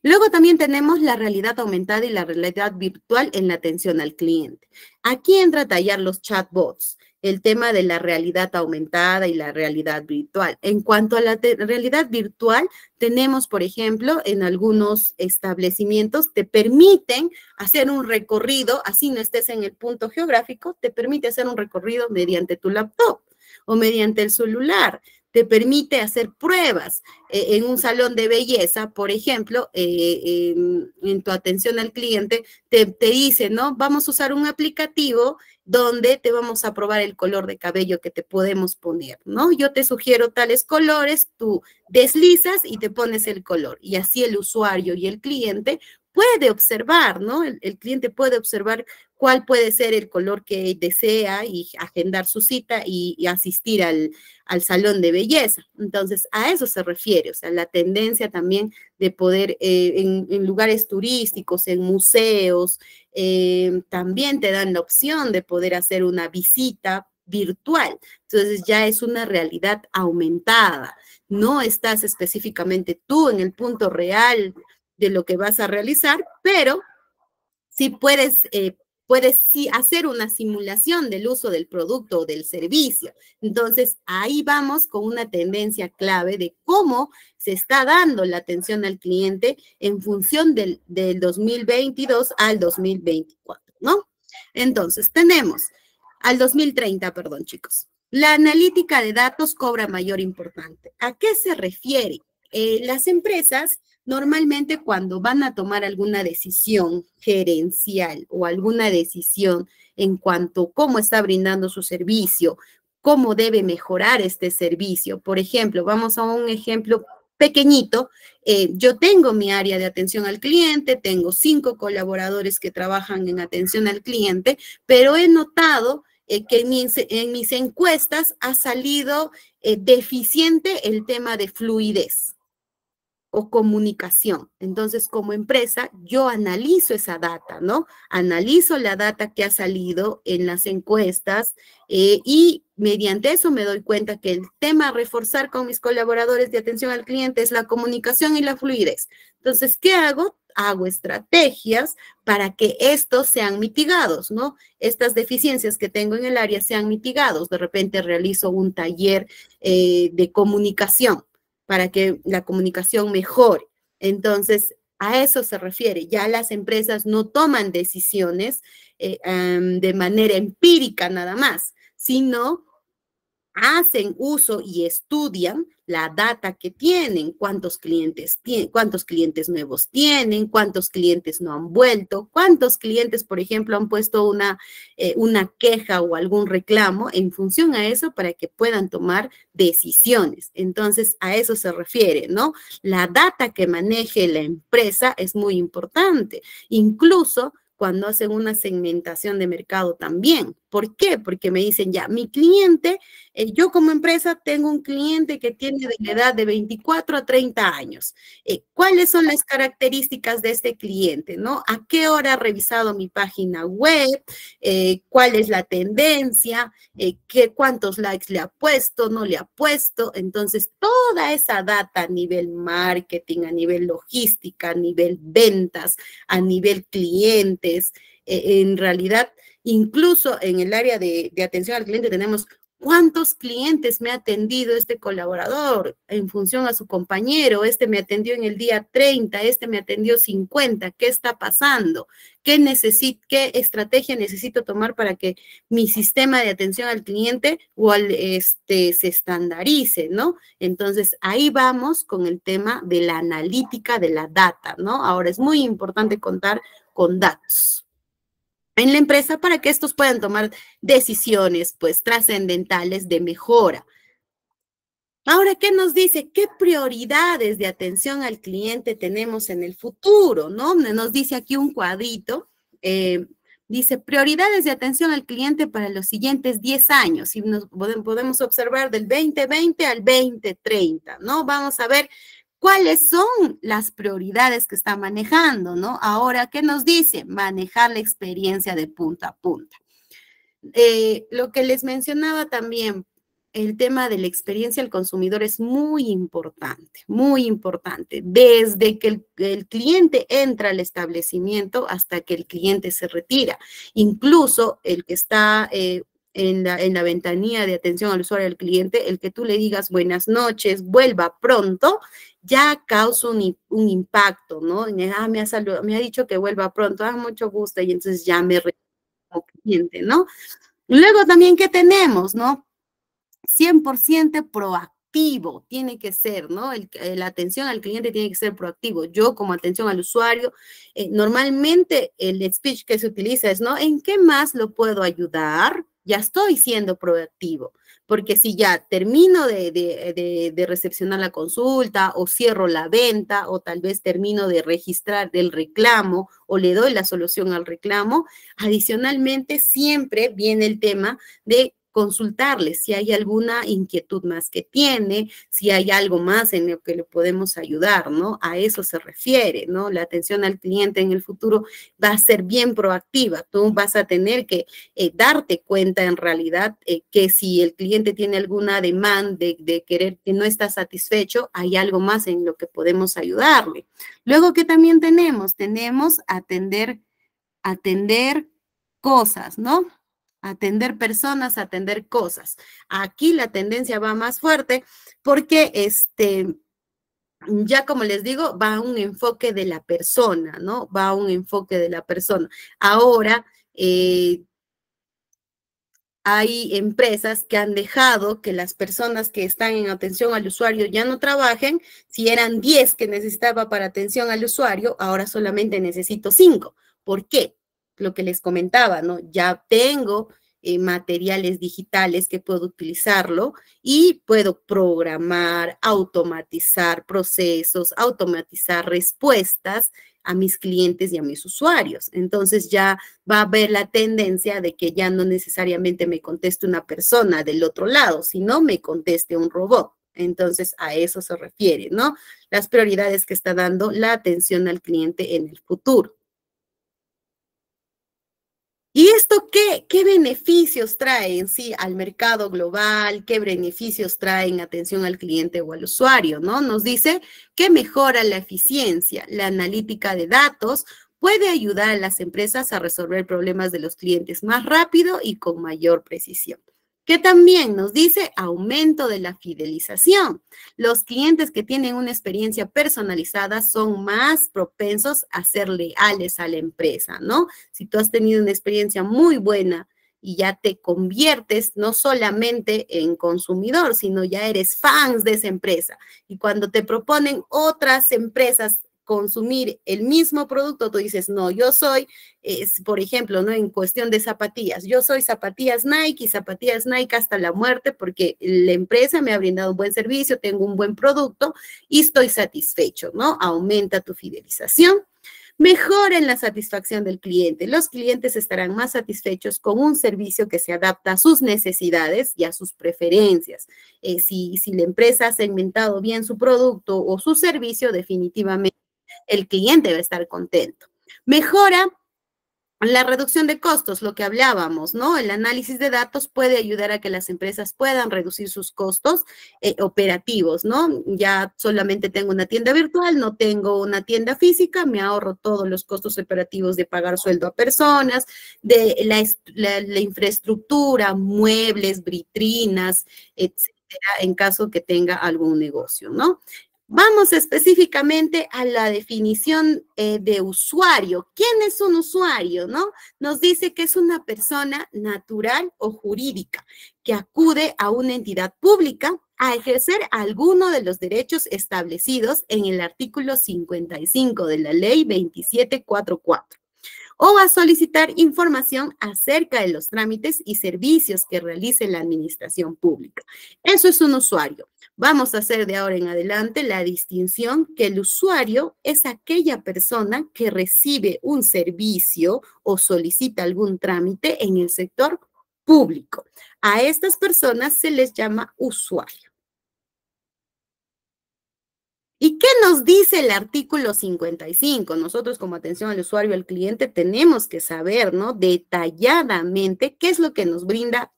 Speaker 1: Luego también tenemos la realidad aumentada y la realidad virtual en la atención al cliente. Aquí entra a tallar los chatbots, el tema de la realidad aumentada y la realidad virtual. En cuanto a la realidad virtual, tenemos, por ejemplo, en algunos establecimientos te permiten hacer un recorrido, así no estés en el punto geográfico, te permite hacer un recorrido mediante tu laptop o mediante el celular te permite hacer pruebas eh, en un salón de belleza, por ejemplo, eh, en, tu atención al cliente, te, te dice, ¿no? Vamos a usar un aplicativo donde te vamos a probar el color de cabello que te podemos poner, ¿no? Yo te sugiero tales colores, tú deslizas y te pones el color. Y así el usuario y el cliente puede observar, ¿no? El, cliente puede observar cuál puede ser el color que desea y agendar su cita y, asistir al, al, salón de belleza. Entonces, a eso se refiere, o sea, la tendencia también de poder eh, en, lugares turísticos, en museos, eh, también te dan la opción de poder hacer una visita virtual. Entonces ya es una realidad aumentada. No estás específicamente tú en el punto real de lo que vas a realizar, pero si puedes, eh, puedes hacer una simulación del uso del producto o del servicio. Entonces, ahí vamos con una tendencia clave de cómo se está dando la atención al cliente en función del, 2022 al 2024, ¿no? Entonces, tenemos al 2030, perdón, chicos. La analítica de datos cobra mayor importancia. ¿A qué se refiere? Eh, las empresas Normalmente cuando van a tomar alguna decisión gerencial o alguna decisión en cuanto a cómo está brindando su servicio, cómo debe mejorar este servicio. Por ejemplo, vamos a un ejemplo pequeñito. Eh, yo tengo mi área de atención al cliente, tengo cinco colaboradores que trabajan en atención al cliente, pero he notado eh, que en mis, encuestas ha salido eh, deficiente el tema de fluidez o comunicación. Entonces, como empresa, yo analizo esa data, ¿no? Analizo la data que ha salido en las encuestas eh, y mediante eso me doy cuenta que el tema a reforzar con mis colaboradores de atención al cliente es la comunicación y la fluidez. Entonces, ¿qué hago? Hago estrategias para que estos sean mitigados, ¿no? Estas deficiencias que tengo en el área sean mitigados. De repente realizo un taller eh, de comunicación para que la comunicación mejore. Entonces, a eso se refiere. Ya las empresas no toman decisiones eh, de manera empírica nada más, sino hacen uso y estudian la data que tienen, cuántos clientes, tienen, cuántos clientes nuevos tienen, cuántos clientes no han vuelto, cuántos clientes, por ejemplo, han puesto una, eh, una queja o algún reclamo en función a eso para que puedan tomar decisiones. Entonces, a eso se refiere, ¿no? La data que maneje la empresa es muy importante. Incluso cuando hacen una segmentación de mercado también. ¿Por qué? Porque me dicen ya, mi cliente eh, yo como empresa tengo un cliente que tiene de la edad de 24 a 30 años. Eh, ¿Cuáles son las características de este cliente? ¿no? ¿A qué hora ha revisado mi página web? Eh, ¿Cuál es la tendencia? ¿qué, ¿Cuántos likes le ha puesto? ¿No le ha puesto? Entonces, toda esa data a nivel marketing, a nivel logística, a nivel ventas, a nivel clientes, en realidad incluso en el área de, atención al cliente tenemos ¿Cuántos clientes me ha atendido este colaborador en función a su compañero? Este me atendió en el día 30, este me atendió 50. ¿Qué está pasando? ¿Qué, qué estrategia necesito tomar para que mi sistema de atención al cliente o al, este, se estandarice, ¿no? Entonces, ahí vamos con el tema de la analítica de la data, ¿no? Ahora es muy importante contar con datos en la empresa para que estos puedan tomar decisiones pues trascendentales de mejora. Ahora, ¿qué nos dice? ¿Qué prioridades de atención al cliente tenemos en el futuro? ¿No? Nos dice aquí un cuadrito. Eh, dice, prioridades de atención al cliente para los siguientes 10 años. Y nos podemos observar del 2020 al 2030, ¿no? Vamos a ver cuáles son las prioridades que está manejando, ¿no? Ahora, ¿qué nos dice? Manejar la experiencia de punta a punta. Eh, lo que les mencionaba también, el tema de la experiencia del consumidor es muy importante, muy importante. Desde que el, cliente entra al establecimiento hasta que el cliente se retira. Incluso el que está eh, en, la, en, la, ventanilla de atención al usuario del cliente, el que tú le digas buenas noches, vuelva pronto, ya causa un, impacto, ¿no? Ah, me, ha me ha dicho que vuelva pronto, ah, mucho gusto, y entonces ya me como cliente, ¿no? Luego también, ¿qué tenemos, no? 100% proactivo tiene que ser, ¿no? la atención al cliente tiene que ser proactivo. Yo como atención al usuario, eh, normalmente el speech que se utiliza es, ¿no? ¿En qué más lo puedo ayudar? Ya estoy siendo proactivo porque si ya termino de, recepcionar la consulta o cierro la venta o tal vez termino de registrar el reclamo o le doy la solución al reclamo, adicionalmente siempre viene el tema de consultarle si hay alguna inquietud más que tiene, si hay algo más en lo que le podemos ayudar, ¿no? A eso se refiere, ¿no? La atención al cliente en el futuro va a ser bien proactiva. Tú vas a tener que eh, darte cuenta en realidad eh, que si el cliente tiene alguna demanda de, querer que no está satisfecho, hay algo más en lo que podemos ayudarle. Luego, ¿qué también tenemos? Tenemos atender, atender cosas, ¿no? atender personas, atender cosas. Aquí la tendencia va más fuerte porque este ya como les digo, va a un enfoque de la persona, ¿no? Va a un enfoque de la persona. Ahora, eh, hay empresas que han dejado que las personas que están en atención al usuario ya no trabajen. Si eran 10 que necesitaba para atención al usuario, ahora solamente necesito 5. ¿Por qué? lo que les comentaba, ¿no? Ya tengo eh, materiales digitales que puedo utilizarlo y puedo programar, automatizar procesos, automatizar respuestas a mis clientes y a mis usuarios. Entonces ya va a haber la tendencia de que ya no necesariamente me conteste una persona del otro lado, sino me conteste un robot. Entonces a eso se refiere, ¿no? Las prioridades que está dando la atención al cliente en el futuro. ¿Y esto qué, beneficios trae en sí al mercado global? ¿Qué beneficios trae en atención al cliente o al usuario? ¿no? Nos dice que mejora la eficiencia, la analítica de datos, puede ayudar a las empresas a resolver problemas de los clientes más rápido y con mayor precisión que también nos dice aumento de la fidelización. Los clientes que tienen una experiencia personalizada son más propensos a ser leales a la empresa, ¿no? Si tú has tenido una experiencia muy buena y ya te conviertes no solamente en consumidor, sino ya eres fans de esa empresa. Y cuando te proponen otras empresas consumir el mismo producto, tú dices, no, yo soy, es, por ejemplo, ¿no? En cuestión de zapatillas, yo soy zapatillas Nike y zapatillas Nike hasta la muerte porque la empresa me ha brindado un buen servicio, tengo un buen producto y estoy satisfecho, ¿no? Aumenta tu fidelización. en la satisfacción del cliente. Los clientes estarán más satisfechos con un servicio que se adapta a sus necesidades y a sus preferencias. Eh, si la empresa ha segmentado bien su producto o su servicio, definitivamente el cliente va a estar contento. Mejora la reducción de costos, lo que hablábamos, ¿no? El análisis de datos puede ayudar a que las empresas puedan reducir sus costos eh, operativos, ¿no? Ya solamente tengo una tienda virtual, no tengo una tienda física, me ahorro todos los costos operativos de pagar sueldo a personas, de la, infraestructura, muebles, vitrinas, etcétera, en caso que tenga algún negocio, ¿no? Vamos específicamente a la definición eh, de usuario. ¿Quién es un usuario? ¿No? Nos dice que es una persona natural o jurídica que acude a una entidad pública a ejercer alguno de los derechos establecidos en el artículo 55 de la ley 2744 o a solicitar información acerca de los trámites y servicios que realice la administración pública. Eso es un usuario. Vamos a hacer de ahora en adelante la distinción que el usuario es aquella persona que recibe un servicio o solicita algún trámite en el sector público. A estas personas se les llama usuario. ¿Y qué nos dice el artículo 55? Nosotros como atención al usuario, al cliente, tenemos que saber, ¿no? Detalladamente qué es lo que nos brinda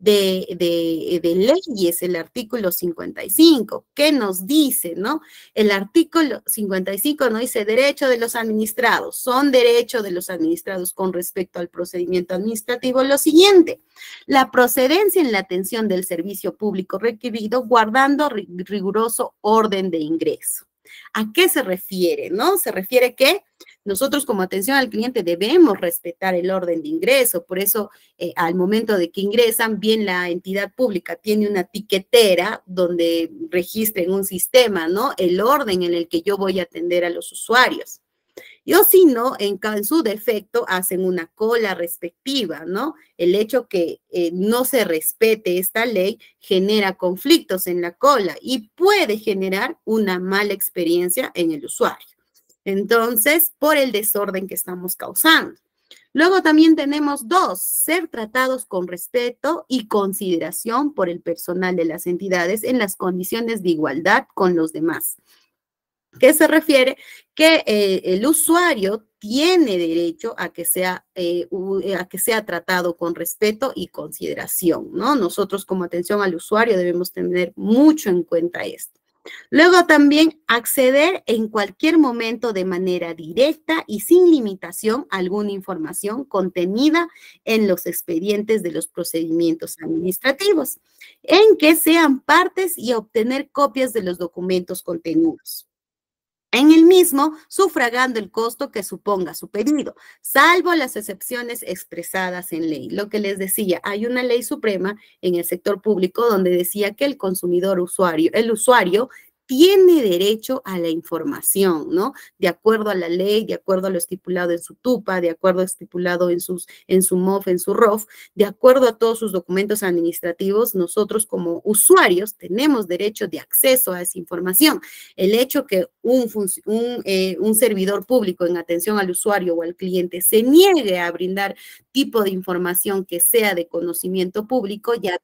Speaker 1: de, de, de, leyes, el artículo 55. ¿Qué nos dice, no? El artículo 55 no dice derecho de los administrados, son derecho de los administrados con respecto al procedimiento administrativo. Lo siguiente, la procedencia en la atención del servicio público requerido guardando riguroso orden de ingreso. ¿A qué se refiere, no? Se refiere que nosotros como atención al cliente debemos respetar el orden de ingreso, por eso eh, al momento de que ingresan, bien la entidad pública tiene una tiquetera donde registren un sistema, ¿no? El orden en el que yo voy a atender a los usuarios. Yo, si no, en, su defecto hacen una cola respectiva, ¿no? El hecho que eh, no se respete esta ley genera conflictos en la cola y puede generar una mala experiencia en el usuario. Entonces, por el desorden que estamos causando. Luego también tenemos dos, ser tratados con respeto y consideración por el personal de las entidades en las condiciones de igualdad con los demás. ¿Qué se refiere? Que eh, el usuario tiene derecho a que, sea, eh, eh, a que sea tratado con respeto y consideración, ¿no? Nosotros como atención al usuario debemos tener mucho en cuenta esto. Luego también acceder en cualquier momento de manera directa y sin limitación a alguna información contenida en los expedientes de los procedimientos administrativos, en que sean partes y obtener copias de los documentos contenidos en el mismo, sufragando el costo que suponga su pedido, salvo las excepciones expresadas en ley. Lo que les decía, hay una ley suprema en el sector público donde decía que el consumidor usuario, el usuario tiene derecho a la información, ¿no? De acuerdo a la ley, de acuerdo a lo estipulado en su TUPA, de acuerdo a estipulado en, sus, en su MOF, en su ROF, de acuerdo a todos sus documentos administrativos, nosotros como usuarios tenemos derecho de acceso a esa información. El hecho que un, eh, servidor público en atención al usuario o al cliente se niegue a brindar tipo de información que sea de conocimiento público, ya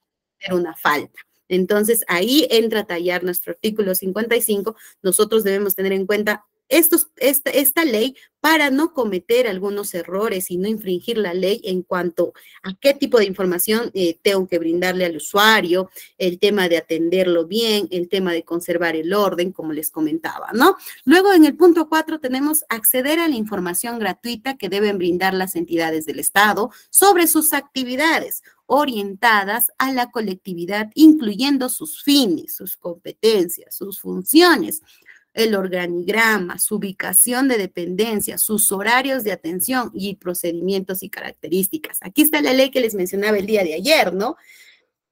Speaker 1: una falta. Entonces ahí entra a tallar nuestro artículo 55. Nosotros debemos tener en cuenta esta, ley para no cometer algunos errores y no infringir la ley en cuanto a qué tipo de información eh, tengo que brindarle al usuario, el tema de atenderlo bien, el tema de conservar el orden, como les comentaba, ¿no? Luego en el punto 4 tenemos acceder a la información gratuita que deben brindar las entidades del Estado sobre sus actividades orientadas a la colectividad, incluyendo sus fines, sus competencias, sus funciones, el organigrama, su ubicación de dependencia, sus horarios de atención y procedimientos y características. Aquí está la ley que les mencionaba el día de ayer, ¿no?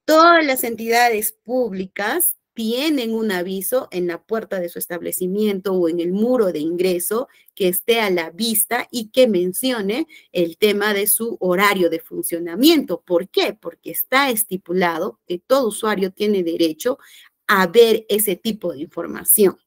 Speaker 1: Todas las entidades públicas tienen un aviso en la puerta de su establecimiento o en el muro de ingreso que esté a la vista y que mencione el tema de su horario de funcionamiento. ¿Por qué? Porque está estipulado que todo usuario tiene derecho a ver ese tipo de información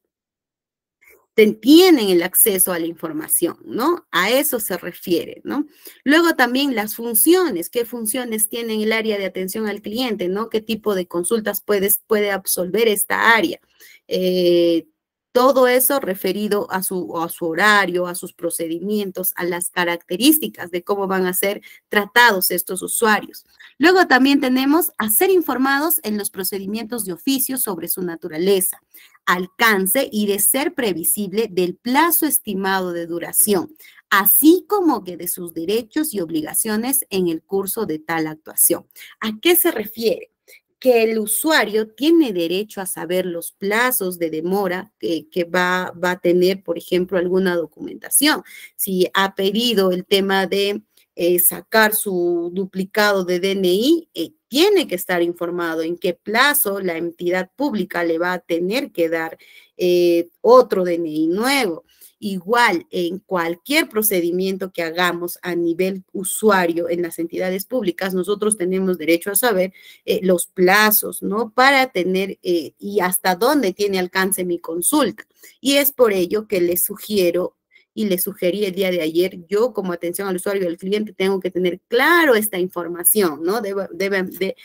Speaker 1: tienen el acceso a la información, ¿no? A eso se refiere, ¿no? Luego también las funciones, qué funciones tiene el área de atención al cliente, ¿no? ¿Qué tipo de consultas puede absolver esta área? Eh, todo eso referido a su, su horario, a sus procedimientos, a las características de cómo van a ser tratados estos usuarios. Luego también tenemos a ser informados en los procedimientos de oficio sobre su naturaleza, alcance y de ser previsible del plazo estimado de duración, así como que de sus derechos y obligaciones en el curso de tal actuación. ¿A qué se refiere? que el usuario tiene derecho a saber los plazos de demora que, va, va, a tener, por ejemplo, alguna documentación. Si ha pedido el tema de eh, sacar su duplicado de DNI, eh, tiene que estar informado en qué plazo la entidad pública le va a tener que dar eh, otro DNI nuevo. Igual en cualquier procedimiento que hagamos a nivel usuario en las entidades públicas, nosotros tenemos derecho a saber eh, los plazos, ¿no? Para tener eh, y hasta dónde tiene alcance mi consulta. Y es por ello que les sugiero y les sugerí el día de ayer, yo como atención al usuario y al cliente tengo que tener claro esta información, ¿no? Debe, de,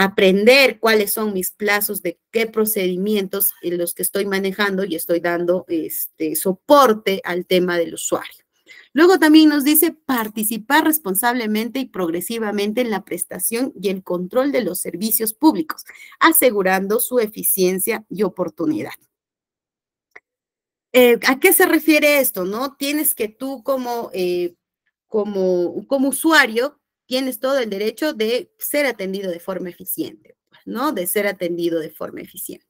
Speaker 1: aprender cuáles son mis plazos, de qué procedimientos en los que estoy manejando y estoy dando este soporte al tema del usuario. Luego también nos dice participar responsablemente y progresivamente en la prestación y el control de los servicios públicos, asegurando su eficiencia y oportunidad. Eh, ¿A qué se refiere esto? ¿No? Tienes que tú como, eh, como, como usuario tienes todo el derecho de ser atendido de forma eficiente, pues, ¿no? De ser atendido de forma eficiente.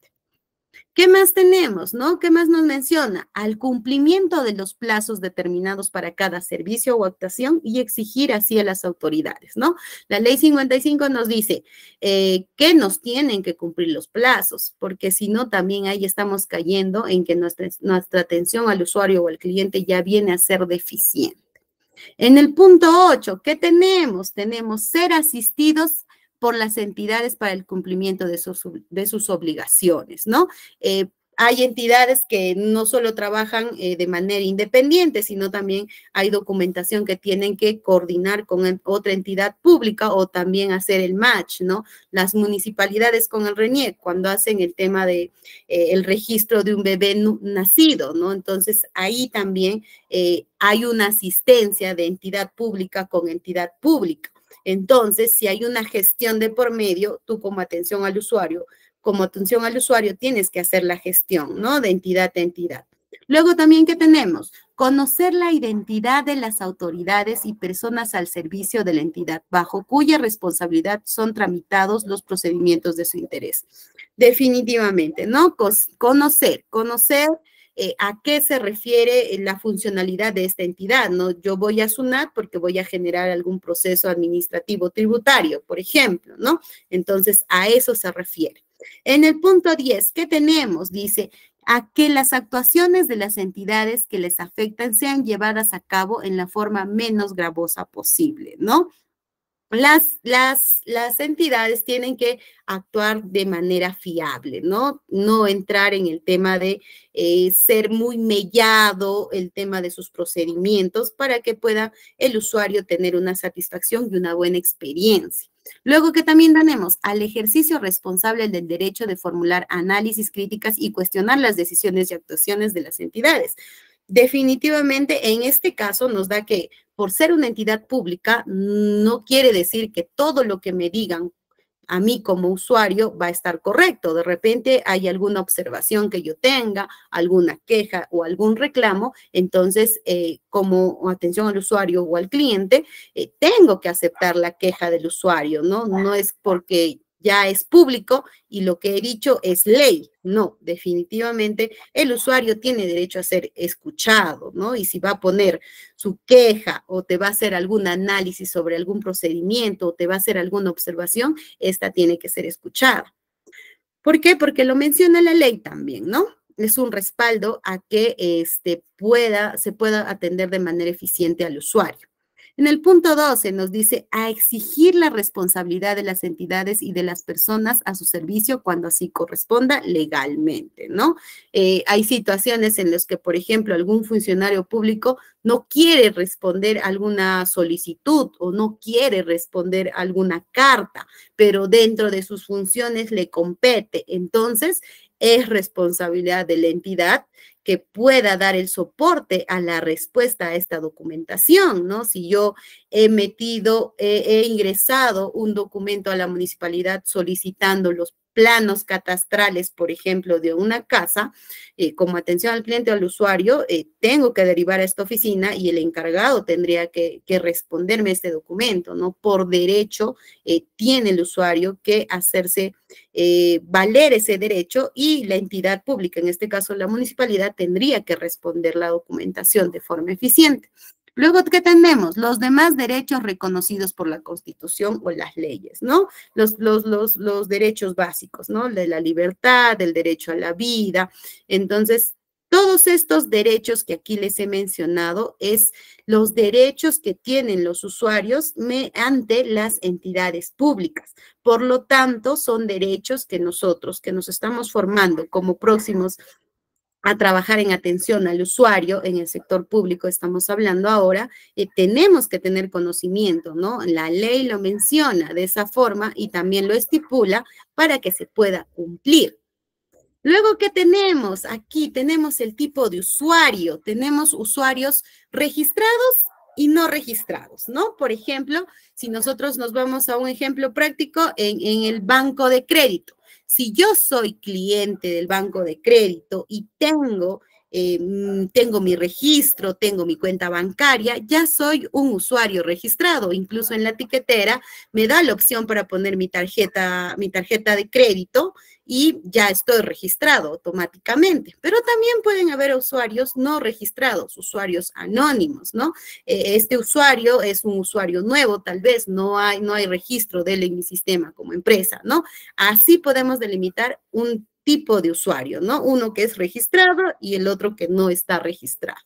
Speaker 1: ¿Qué más tenemos, no? ¿Qué más nos menciona? Al cumplimiento de los plazos determinados para cada servicio o actuación y exigir así a las autoridades, ¿no? La ley 55 nos dice eh, que nos tienen que cumplir los plazos, porque si no, también ahí estamos cayendo en que nuestra, nuestra atención al usuario o al cliente ya viene a ser deficiente. En el punto 8, ¿qué tenemos? Tenemos ser asistidos por las entidades para el cumplimiento de sus, obligaciones, ¿no? Eh, hay entidades que no solo trabajan eh, de manera independiente, sino también hay documentación que tienen que coordinar con otra entidad pública o también hacer el match, ¿no? Las municipalidades con el RENIEC cuando hacen el tema de eh, el registro de un bebé nacido, ¿no? Entonces ahí también eh, hay una asistencia de entidad pública con entidad pública. Entonces, si hay una gestión de por medio, tú como atención al usuario como atención al usuario tienes que hacer la gestión, ¿no? De entidad a entidad. Luego también, ¿qué tenemos? Conocer la identidad de las autoridades y personas al servicio de la entidad, bajo cuya responsabilidad son tramitados los procedimientos de su interés. Definitivamente, ¿no? Conocer, conocer eh, a qué se refiere eh, la funcionalidad de esta entidad, ¿no? Yo voy a SUNAT porque voy a generar algún proceso administrativo tributario, por ejemplo, ¿no? Entonces, a eso se refiere. En el punto 10, ¿qué tenemos? Dice, a que las actuaciones de las entidades que les afectan sean llevadas a cabo en la forma menos gravosa posible, ¿no? Las, entidades tienen que actuar de manera fiable, ¿no? No entrar en el tema de eh, ser muy mellado, el tema de sus procedimientos, para que pueda el usuario tener una satisfacción y una buena experiencia. Luego que también tenemos al ejercicio responsable del derecho de formular análisis, críticas y cuestionar las decisiones y actuaciones de las entidades. Definitivamente, en este caso nos da que por ser una entidad pública, no quiere decir que todo lo que me digan a mí como usuario va a estar correcto. De repente hay alguna observación que yo tenga, alguna queja o algún reclamo, entonces eh, como atención al usuario o al cliente, eh, tengo que aceptar la queja del usuario, ¿no? No es porque ya es público y lo que he dicho es ley. No, definitivamente el usuario tiene derecho a ser escuchado, ¿no? Y si va a poner su queja o te va a hacer algún análisis sobre algún procedimiento o te va a hacer alguna observación, esta tiene que ser escuchada. ¿Por qué? Porque lo menciona la ley también, ¿no? Es un respaldo a que este, pueda, se pueda atender de manera eficiente al usuario. En el punto 12 nos dice a exigir la responsabilidad de las entidades y de las personas a su servicio cuando así corresponda legalmente, ¿no? Eh, hay situaciones en las que, por ejemplo, algún funcionario público no quiere responder alguna solicitud o no quiere responder alguna carta, pero dentro de sus funciones le compete. Entonces, es responsabilidad de la entidad que pueda dar el soporte a la respuesta a esta documentación, ¿no? Si yo he metido, he ingresado un documento a la municipalidad solicitando los planos catastrales, por ejemplo, de una casa, eh, como atención al cliente o al usuario, eh, tengo que derivar a esta oficina y el encargado tendría que, responderme este documento, ¿no? Por derecho eh, tiene el usuario que hacerse valer ese derecho y la entidad pública, en este caso la municipalidad, tendría que responder la documentación de forma eficiente. Luego, ¿qué tenemos? Los demás derechos reconocidos por la Constitución o las leyes, ¿no? Los, los, los, los derechos básicos, ¿no? De la libertad, el derecho a la vida. Entonces, todos estos derechos que aquí les he mencionado es los derechos que tienen los usuarios ante las entidades públicas. Por lo tanto, son derechos que nosotros, que nos estamos formando como próximos a trabajar en atención al usuario en el sector público, estamos hablando ahora, eh, tenemos que tener conocimiento, ¿no? La ley lo menciona de esa forma y también lo estipula para que se pueda cumplir. Luego, ¿qué tenemos? Aquí tenemos el tipo de usuario, tenemos usuarios registrados y no registrados, ¿no? Por ejemplo, si nosotros nos vamos a un ejemplo práctico en el banco de crédito si yo soy cliente del banco de crédito y tengo eh, mm, tengo mi registro, tengo mi cuenta bancaria, ya soy un usuario registrado. Incluso en la etiquetera me da la opción para poner mi tarjeta, mi tarjeta de crédito y ya estoy registrado automáticamente. Pero también pueden haber usuarios no registrados, usuarios anónimos, ¿no? E, este usuario es un usuario nuevo, tal vez no hay, no hay registro de él en mi sistema como empresa, ¿no? Así podemos delimitar un tipo de usuario, ¿no? Uno que es registrado y el otro que no está registrado.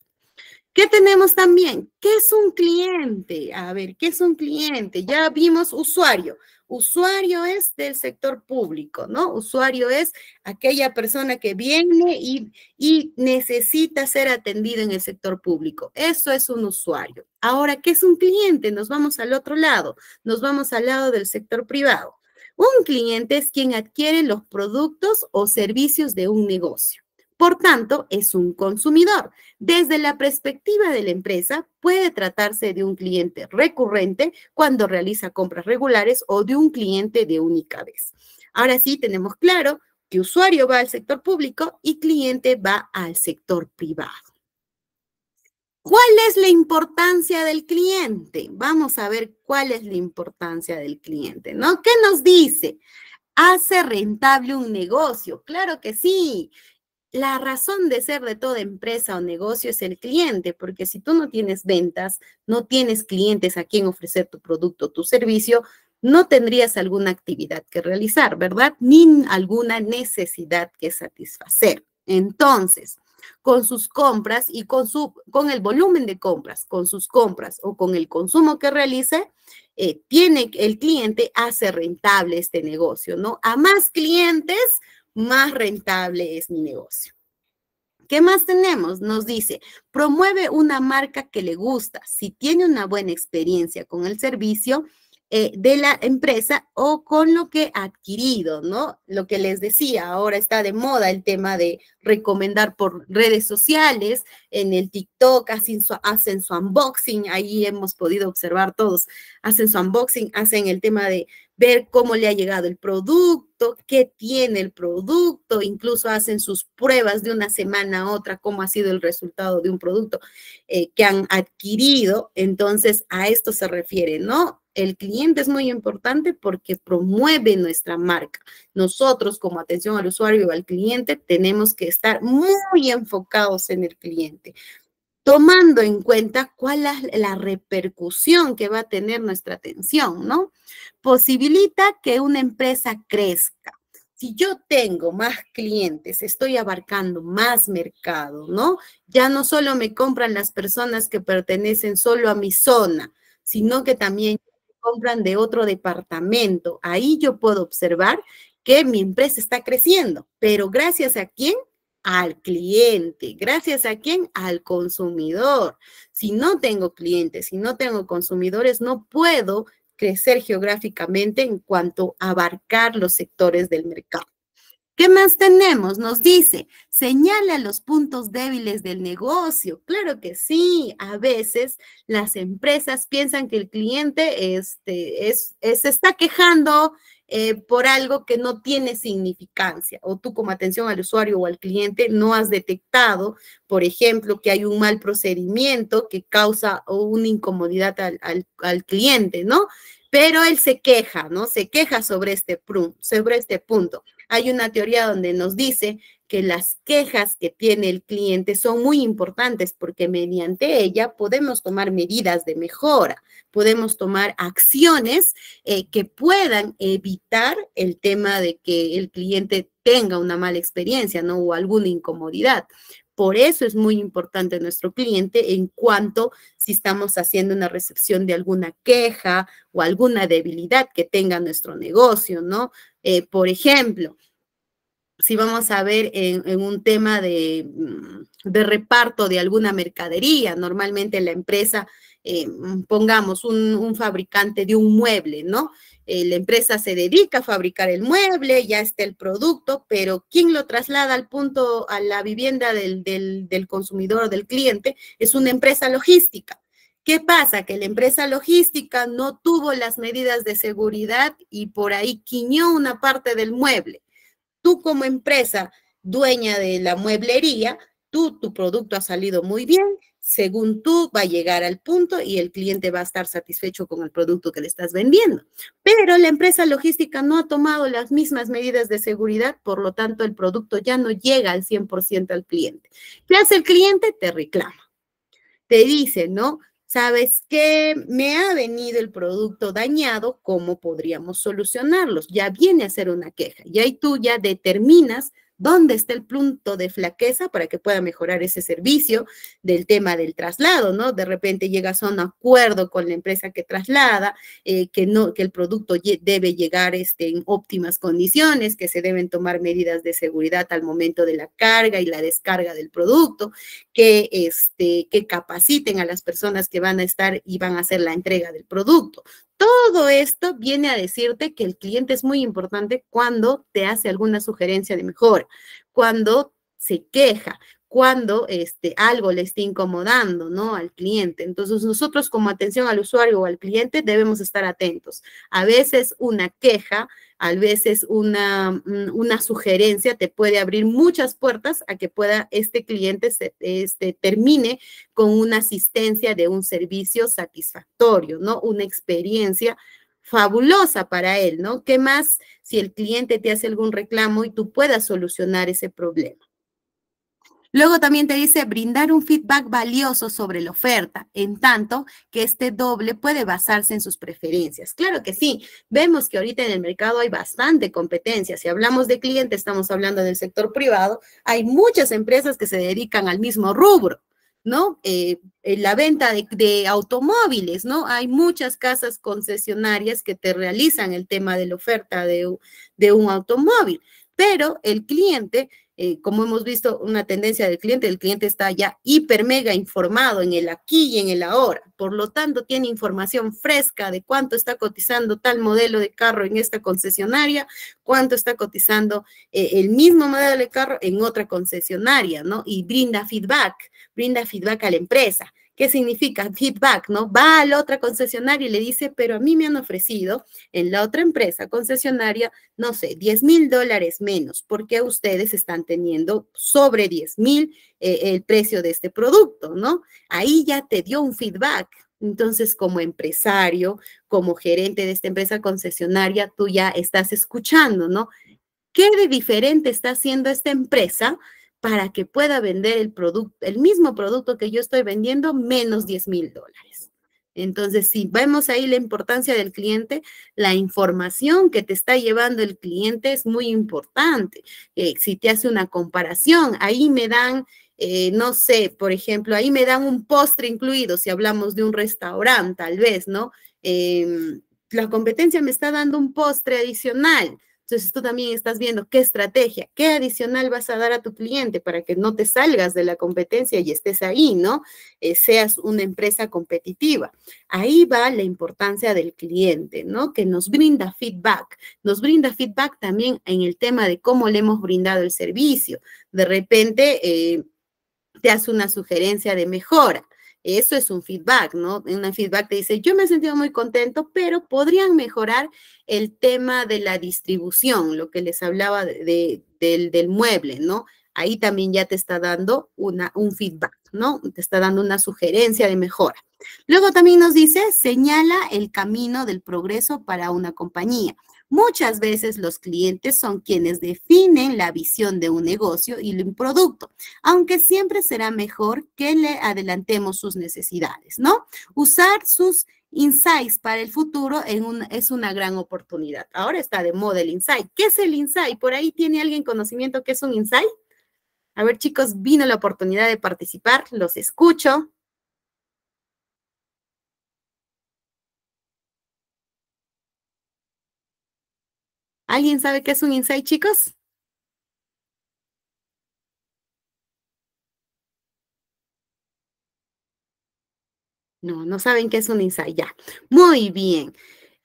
Speaker 1: ¿Qué tenemos también? ¿Qué es un cliente? A ver, ¿qué es un cliente? Ya vimos usuario. Usuario es del sector público, ¿no? Usuario es aquella persona que viene y, y necesita ser atendido en el sector público. Eso es un usuario. Ahora, ¿qué es un cliente? Nos vamos al otro lado, nos vamos al lado del sector privado. Un cliente es quien adquiere los productos o servicios de un negocio. Por tanto, es un consumidor. Desde la perspectiva de la empresa, puede tratarse de un cliente recurrente cuando realiza compras regulares o de un cliente de única vez. Ahora sí, tenemos claro que usuario va al sector público y cliente va al sector privado. ¿Cuál es la importancia del cliente? Vamos a ver cuál es la importancia del cliente, ¿no? ¿Qué nos dice? ¿Hace rentable un negocio? Claro que sí. La razón de ser de toda empresa o negocio es el cliente, porque si tú no tienes ventas, no tienes clientes a quien ofrecer tu producto, o tu servicio, no tendrías alguna actividad que realizar, ¿verdad? Ni alguna necesidad que satisfacer. Entonces, con sus compras y con, su, con el volumen de compras, con sus compras o con el consumo que realice, eh, tiene el cliente hace rentable este negocio, ¿no? A más clientes, más rentable es mi negocio. ¿Qué más tenemos? Nos dice, promueve una marca que le gusta. Si tiene una buena experiencia con el servicio, eh, de la empresa o con lo que ha adquirido, ¿no? Lo que les decía, ahora está de moda el tema de recomendar por redes sociales, en el TikTok hacen su, unboxing, ahí hemos podido observar todos, hacen su unboxing, hacen el tema de ver cómo le ha llegado el producto, qué tiene el producto, incluso hacen sus pruebas de una semana a otra, cómo ha sido el resultado de un producto eh, que han adquirido. Entonces, a esto se refiere, ¿no? el cliente es muy importante porque promueve nuestra marca. Nosotros como atención al usuario y al cliente tenemos que estar muy enfocados en el cliente, tomando en cuenta cuál es la repercusión que va a tener nuestra atención, ¿no? Posibilita que una empresa crezca. Si yo tengo más clientes, estoy abarcando más mercado, ¿no? Ya no solo me compran las personas que pertenecen solo a mi zona, sino que también compran de otro departamento. Ahí yo puedo observar que mi empresa está creciendo, pero gracias a quién? Al cliente, gracias a quién? Al consumidor. Si no tengo clientes, si no tengo consumidores, no puedo crecer geográficamente en cuanto a abarcar los sectores del mercado. ¿Qué más tenemos? Nos dice, señala los puntos débiles del negocio. Claro que sí, a veces las empresas piensan que el cliente este, es, eh, se está quejando eh, por algo que no tiene significancia o tú como atención al usuario o al cliente no has detectado, por ejemplo, que hay un mal procedimiento que causa una incomodidad al, cliente, ¿no? Pero él se queja, ¿no? Se queja sobre este, sobre este punto. Hay una teoría donde nos dice que las quejas que tiene el cliente son muy importantes porque mediante ella podemos tomar medidas de mejora, podemos tomar acciones eh, que puedan evitar el tema de que el cliente tenga una mala experiencia, ¿no? O alguna incomodidad. Por eso es muy importante nuestro cliente en cuanto si estamos haciendo una recepción de alguna queja o alguna debilidad que tenga nuestro negocio, ¿no? Eh, por ejemplo, si vamos a ver en, un tema mm, de, reparto de alguna mercadería, normalmente la empresa, eh, pongamos un, fabricante de un mueble, ¿no? Eh, la empresa se dedica a fabricar el mueble, ya está el producto, pero quien lo traslada al punto, a la vivienda del, del consumidor o del cliente, es una empresa logística. ¿Qué pasa? Que la empresa logística no tuvo las medidas de seguridad y por ahí quiñó una parte del mueble. Tú como empresa dueña de la mueblería, tú, tu producto ha salido muy bien, según tú va a llegar al punto y el cliente va a estar satisfecho con el producto que le estás vendiendo. Pero la empresa logística no ha tomado las mismas medidas de seguridad, por lo tanto el producto ya no llega al 100% al cliente. ¿Qué hace el cliente? Te reclama. Te dice, ¿no? ¿sabes qué? Me ha venido el producto dañado, ¿cómo podríamos solucionarlos? Ya viene a ser una queja y ahí tú ya determinas dónde está el punto de flaqueza para que pueda mejorar ese servicio del tema del traslado, ¿no? De repente llega a un acuerdo con la empresa que traslada, eh, que, no, que el producto debe llegar este, en óptimas condiciones, que se deben tomar medidas de seguridad al momento de la carga y la descarga del producto, que, este, que capaciten a las personas que van a estar y van a hacer la entrega del producto. Todo esto viene a decirte que el cliente es muy importante cuando te hace alguna sugerencia de mejora, cuando se queja, cuando este, algo le está incomodando ¿no? al cliente. Entonces, nosotros como atención al usuario o al cliente debemos estar atentos. A veces una queja a veces una, mm, una sugerencia te puede abrir muchas puertas a que pueda este cliente este, termine con una asistencia de un servicio satisfactorio, ¿no? Una experiencia fabulosa para él, ¿no? ¿Qué más si el cliente te hace algún reclamo y tú puedas solucionar ese problema? Luego también te dice brindar un feedback valioso sobre la oferta, en tanto que este doble puede basarse en sus preferencias. Claro que sí, vemos que ahorita en el mercado hay bastante competencia. Si hablamos de cliente, estamos hablando del sector privado, hay muchas empresas que se dedican al mismo rubro. ¿no? Eh, eh, la venta de, automóviles, ¿no? Hay muchas casas concesionarias que te realizan el tema de la oferta de un automóvil, pero el cliente eh, como hemos visto, una tendencia del cliente. El cliente está ya hiper mega informado en el aquí y en el ahora. Por lo tanto, tiene información fresca de cuánto está cotizando tal modelo de carro en esta concesionaria, cuánto está cotizando eh, el mismo modelo de carro en otra concesionaria, ¿no? Y brinda feedback, brinda feedback a la empresa. ¿Qué significa feedback, ¿no? Va a la otra concesionaria y le dice, pero a mí me han ofrecido en la otra empresa concesionaria, no sé, 10 mil dólares menos, porque ustedes están teniendo sobre 10 mil eh, el precio de este producto, ¿no? Ahí ya te dio un feedback. Entonces, como empresario, como gerente de esta empresa concesionaria, tú ya estás escuchando, ¿no? ¿Qué de diferente está haciendo esta empresa para que pueda vender el producto, el mismo producto que yo estoy vendiendo, menos 10 mil dólares. Entonces, si vemos ahí la importancia del cliente, la información que te está llevando el cliente es muy importante. Eh, si te hace una comparación, ahí me dan, eh, no sé, por ejemplo, ahí me dan un postre incluido, si hablamos de un restaurante, tal vez, ¿no? Em, la competencia me está dando un postre adicional entonces tú también estás viendo qué estrategia, qué adicional vas a dar a tu cliente para que no te salgas de la competencia y estés ahí, ¿no? Eh, seas una empresa competitiva. Ahí va la importancia del cliente, ¿no? Que nos brinda feedback. Nos brinda feedback también en el tema de cómo le hemos brindado el servicio. De repente... Eh, te hace una sugerencia de mejora. Eso es un feedback, ¿no? Un feedback te dice, yo me he sentido muy contento, pero podrían mejorar el tema de la distribución, lo que les hablaba del, del, mueble, ¿no? Ahí también ya te está dando una, un feedback, ¿no? Te está dando una sugerencia de mejora. Luego también nos dice, señala el camino del progreso para una compañía. Muchas veces los clientes son quienes definen la visión de un negocio y un producto, aunque siempre será mejor que le adelantemos sus necesidades, ¿no? Usar sus insights para el futuro es una gran oportunidad. Ahora está de Model el insight. ¿Qué es el insight? ¿Por ahí tiene alguien conocimiento qué es un insight? A ver, chicos, vino la oportunidad de participar, los escucho. ¿Alguien sabe qué es un insight, chicos? No, no saben qué es un insight, ya. Muy bien.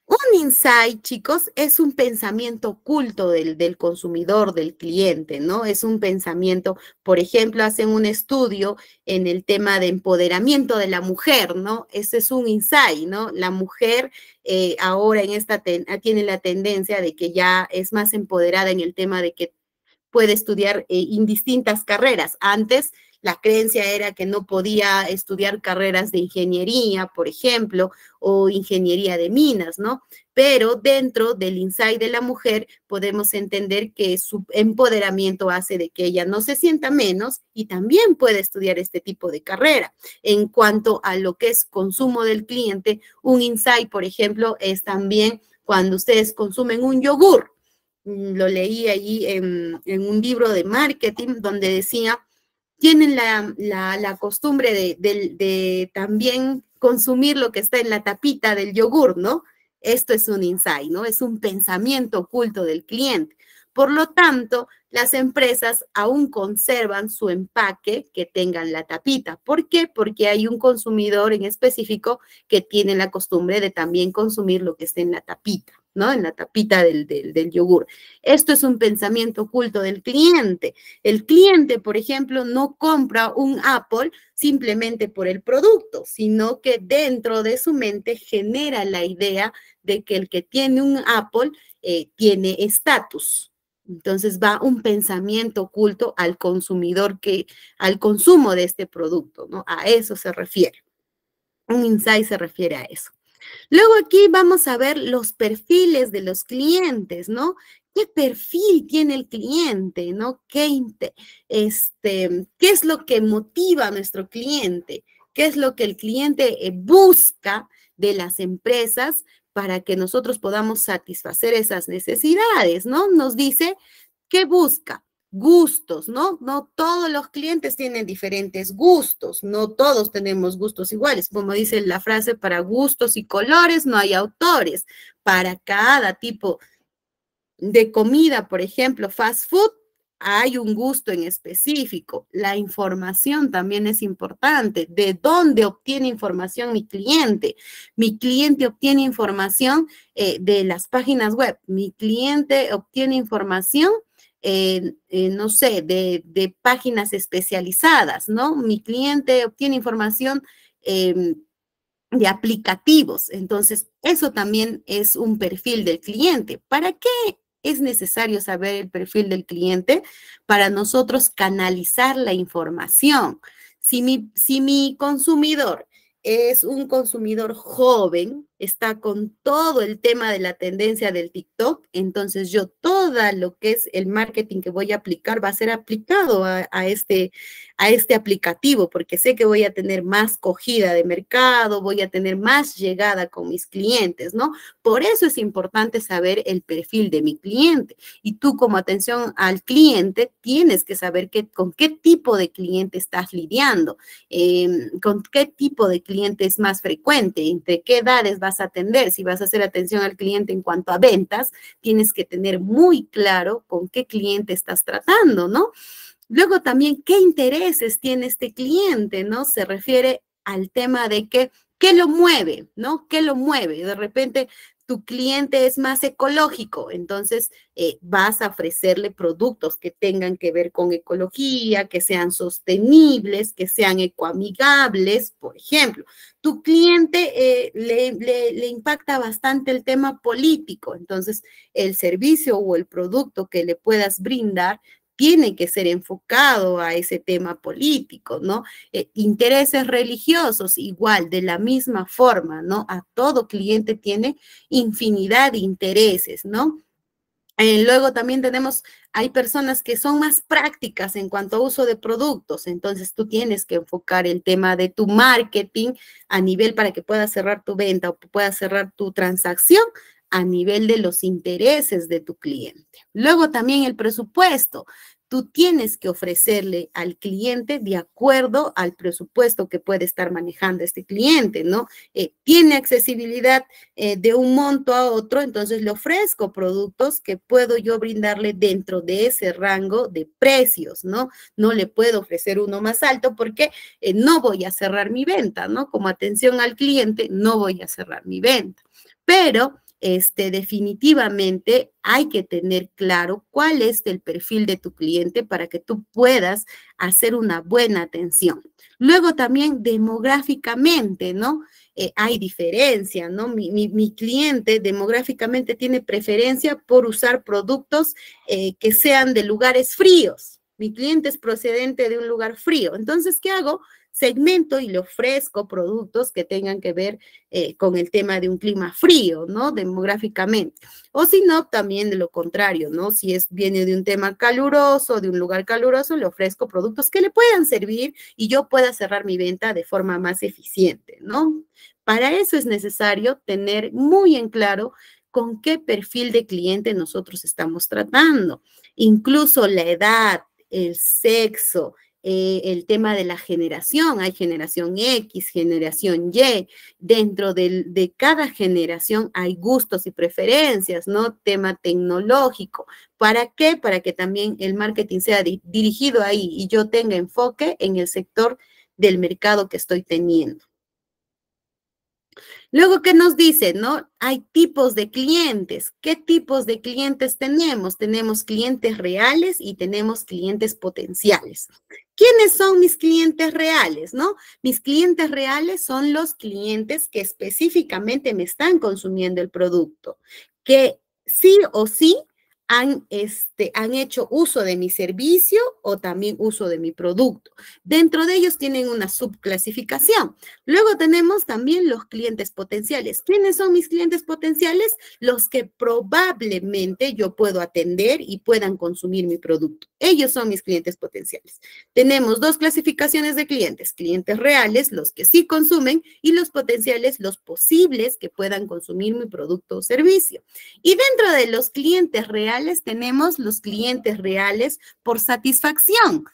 Speaker 1: Un insight, chicos, es un pensamiento oculto del, del, consumidor, del cliente, ¿no? Es un pensamiento, por ejemplo, hacen un estudio en el tema de empoderamiento de la mujer, ¿no? Ese es un insight, ¿no? La mujer eh, ahora en esta ah, tiene la tendencia de que ya es más empoderada en el tema de que puede estudiar eh, en indistintas carreras. Antes la creencia era que no podía estudiar carreras de ingeniería, por ejemplo, o ingeniería de minas, ¿no? Pero dentro del insight de la mujer podemos entender que su empoderamiento hace de que ella no se sienta menos y también puede estudiar este tipo de carrera. En cuanto a lo que es consumo del cliente, un insight, por ejemplo, es también cuando ustedes consumen un yogur. Lo leí allí en, en un libro de marketing donde decía tienen la, costumbre de, de, también consumir lo que está en la tapita del yogur, ¿no? Esto es un insight, ¿no? Es un pensamiento oculto del cliente. Por lo tanto, las empresas aún conservan su empaque que tengan la tapita. ¿Por qué? Porque hay un consumidor en específico que tiene la costumbre de también consumir lo que está en la tapita. ¿no? En la tapita del, yogur. Esto es un pensamiento oculto del cliente. El cliente, por ejemplo, no compra un Apple simplemente por el producto, sino que dentro de su mente genera la idea de que el que tiene un Apple eh, tiene estatus. Entonces va un pensamiento oculto al consumidor que, al consumo de este producto, ¿no? A eso se refiere. Un insight se refiere a eso. Luego aquí vamos a ver los perfiles de los clientes, ¿no? ¿Qué perfil tiene el cliente, no? ¿Qué, este, ¿Qué es lo que motiva a nuestro cliente? ¿Qué es lo que el cliente eh, busca de las empresas para que nosotros podamos satisfacer esas necesidades, ¿no? Nos dice qué busca, gustos, ¿no? No todos los clientes tienen diferentes gustos, no todos tenemos gustos iguales. Como dice la frase, para gustos y colores no hay autores. Para cada tipo de comida, por ejemplo, fast food, hay un gusto en específico. La información también es importante. ¿De dónde obtiene información mi cliente? Mi cliente obtiene información eh, de las páginas web. Mi cliente obtiene información no sé, de, páginas especializadas, ¿no? Mi cliente obtiene información em, de aplicativos. Entonces, eso también es un perfil del cliente. ¿Para qué es necesario saber el perfil del cliente? Para nosotros canalizar la información. Si si mi consumidor es un consumidor joven, está con todo el tema de la tendencia del TikTok, entonces yo todo lo que es el marketing que voy a aplicar va a ser aplicado a, este, a este aplicativo, porque sé que voy a tener más cogida de mercado, voy a tener más llegada con mis clientes, ¿no? Por eso es importante saber el perfil de mi cliente. Y tú como atención al cliente, tienes que saber que, con qué tipo de cliente estás lidiando, em, con qué tipo de cliente es más frecuente, entre qué edades va vas a atender, si vas a hacer atención al cliente en cuanto a ventas, tienes que tener muy claro con qué cliente estás tratando, ¿no? Luego también, ¿qué intereses tiene este cliente? ¿No? Se refiere al tema de que, ¿qué lo mueve? ¿No? ¿Qué lo mueve? De repente tu cliente es más ecológico, entonces eh, vas a ofrecerle productos que tengan que ver con ecología, que sean sostenibles, que sean ecoamigables, por ejemplo. Tu cliente eh, le impacta bastante el tema político, entonces el servicio o el producto que le puedas brindar tiene que ser enfocado a ese tema político, ¿no? Eh, intereses religiosos, igual, de la misma forma, ¿no? A todo cliente tiene infinidad de intereses, ¿no? Eh, luego también tenemos, hay personas que son más prácticas en cuanto a uso de productos, entonces tú tienes que enfocar el tema de tu marketing a nivel para que puedas cerrar tu venta o puedas cerrar tu transacción a nivel de los intereses de tu cliente. Luego también el presupuesto. Tú tienes que ofrecerle al cliente de acuerdo al presupuesto que puede estar manejando este cliente, ¿no? Eh, tiene accesibilidad eh, de un monto a otro, entonces le ofrezco productos que puedo yo brindarle dentro de ese rango de precios, ¿no? No le puedo ofrecer uno más alto porque eh, no voy a cerrar mi venta, ¿no? Como atención al cliente, no voy a cerrar mi venta. Pero este, definitivamente hay que tener claro cuál es el perfil de tu cliente para que tú puedas hacer una buena atención. Luego también demográficamente, ¿no? Eh, hay diferencia, ¿no? Mi, cliente demográficamente tiene preferencia por usar productos eh, que sean de lugares fríos. Mi cliente es procedente de un lugar frío. Entonces, ¿qué hago? segmento y le ofrezco productos que tengan que ver eh, con el tema de un clima frío, ¿no? Demográficamente. O si no, también de lo contrario, ¿no? Si es, viene de un tema caluroso, de un lugar caluroso, le ofrezco productos que le puedan servir y yo pueda cerrar mi venta de forma más eficiente, ¿no? Para eso es necesario tener muy en claro con qué perfil de cliente nosotros estamos tratando. Incluso la edad, el sexo, eh, el tema de la generación. Hay generación X, generación Y. Dentro de, de cada generación hay gustos y preferencias, ¿no? Tema tecnológico. ¿Para qué? Para que también el marketing sea dirigido ahí y yo tenga enfoque en el sector del mercado que estoy teniendo. Luego, ¿qué nos dice? No? Hay tipos de clientes. ¿Qué tipos de clientes tenemos? Tenemos clientes reales y tenemos clientes potenciales. ¿Quiénes son mis clientes reales? ¿No? Mis clientes reales son los clientes que específicamente me están consumiendo el producto, que sí o sí han, este, han hecho uso de mi servicio o también uso de mi producto. Dentro de ellos tienen una subclasificación. Luego tenemos también los clientes potenciales. ¿Quiénes son mis clientes potenciales? Los que probablemente yo puedo atender y puedan consumir mi producto. Ellos son mis clientes potenciales. Tenemos dos clasificaciones de clientes, clientes reales, los que sí consumen, y los potenciales, los posibles que puedan consumir mi producto o servicio. Y dentro de los clientes reales, tenemos los clientes reales por satisfacción.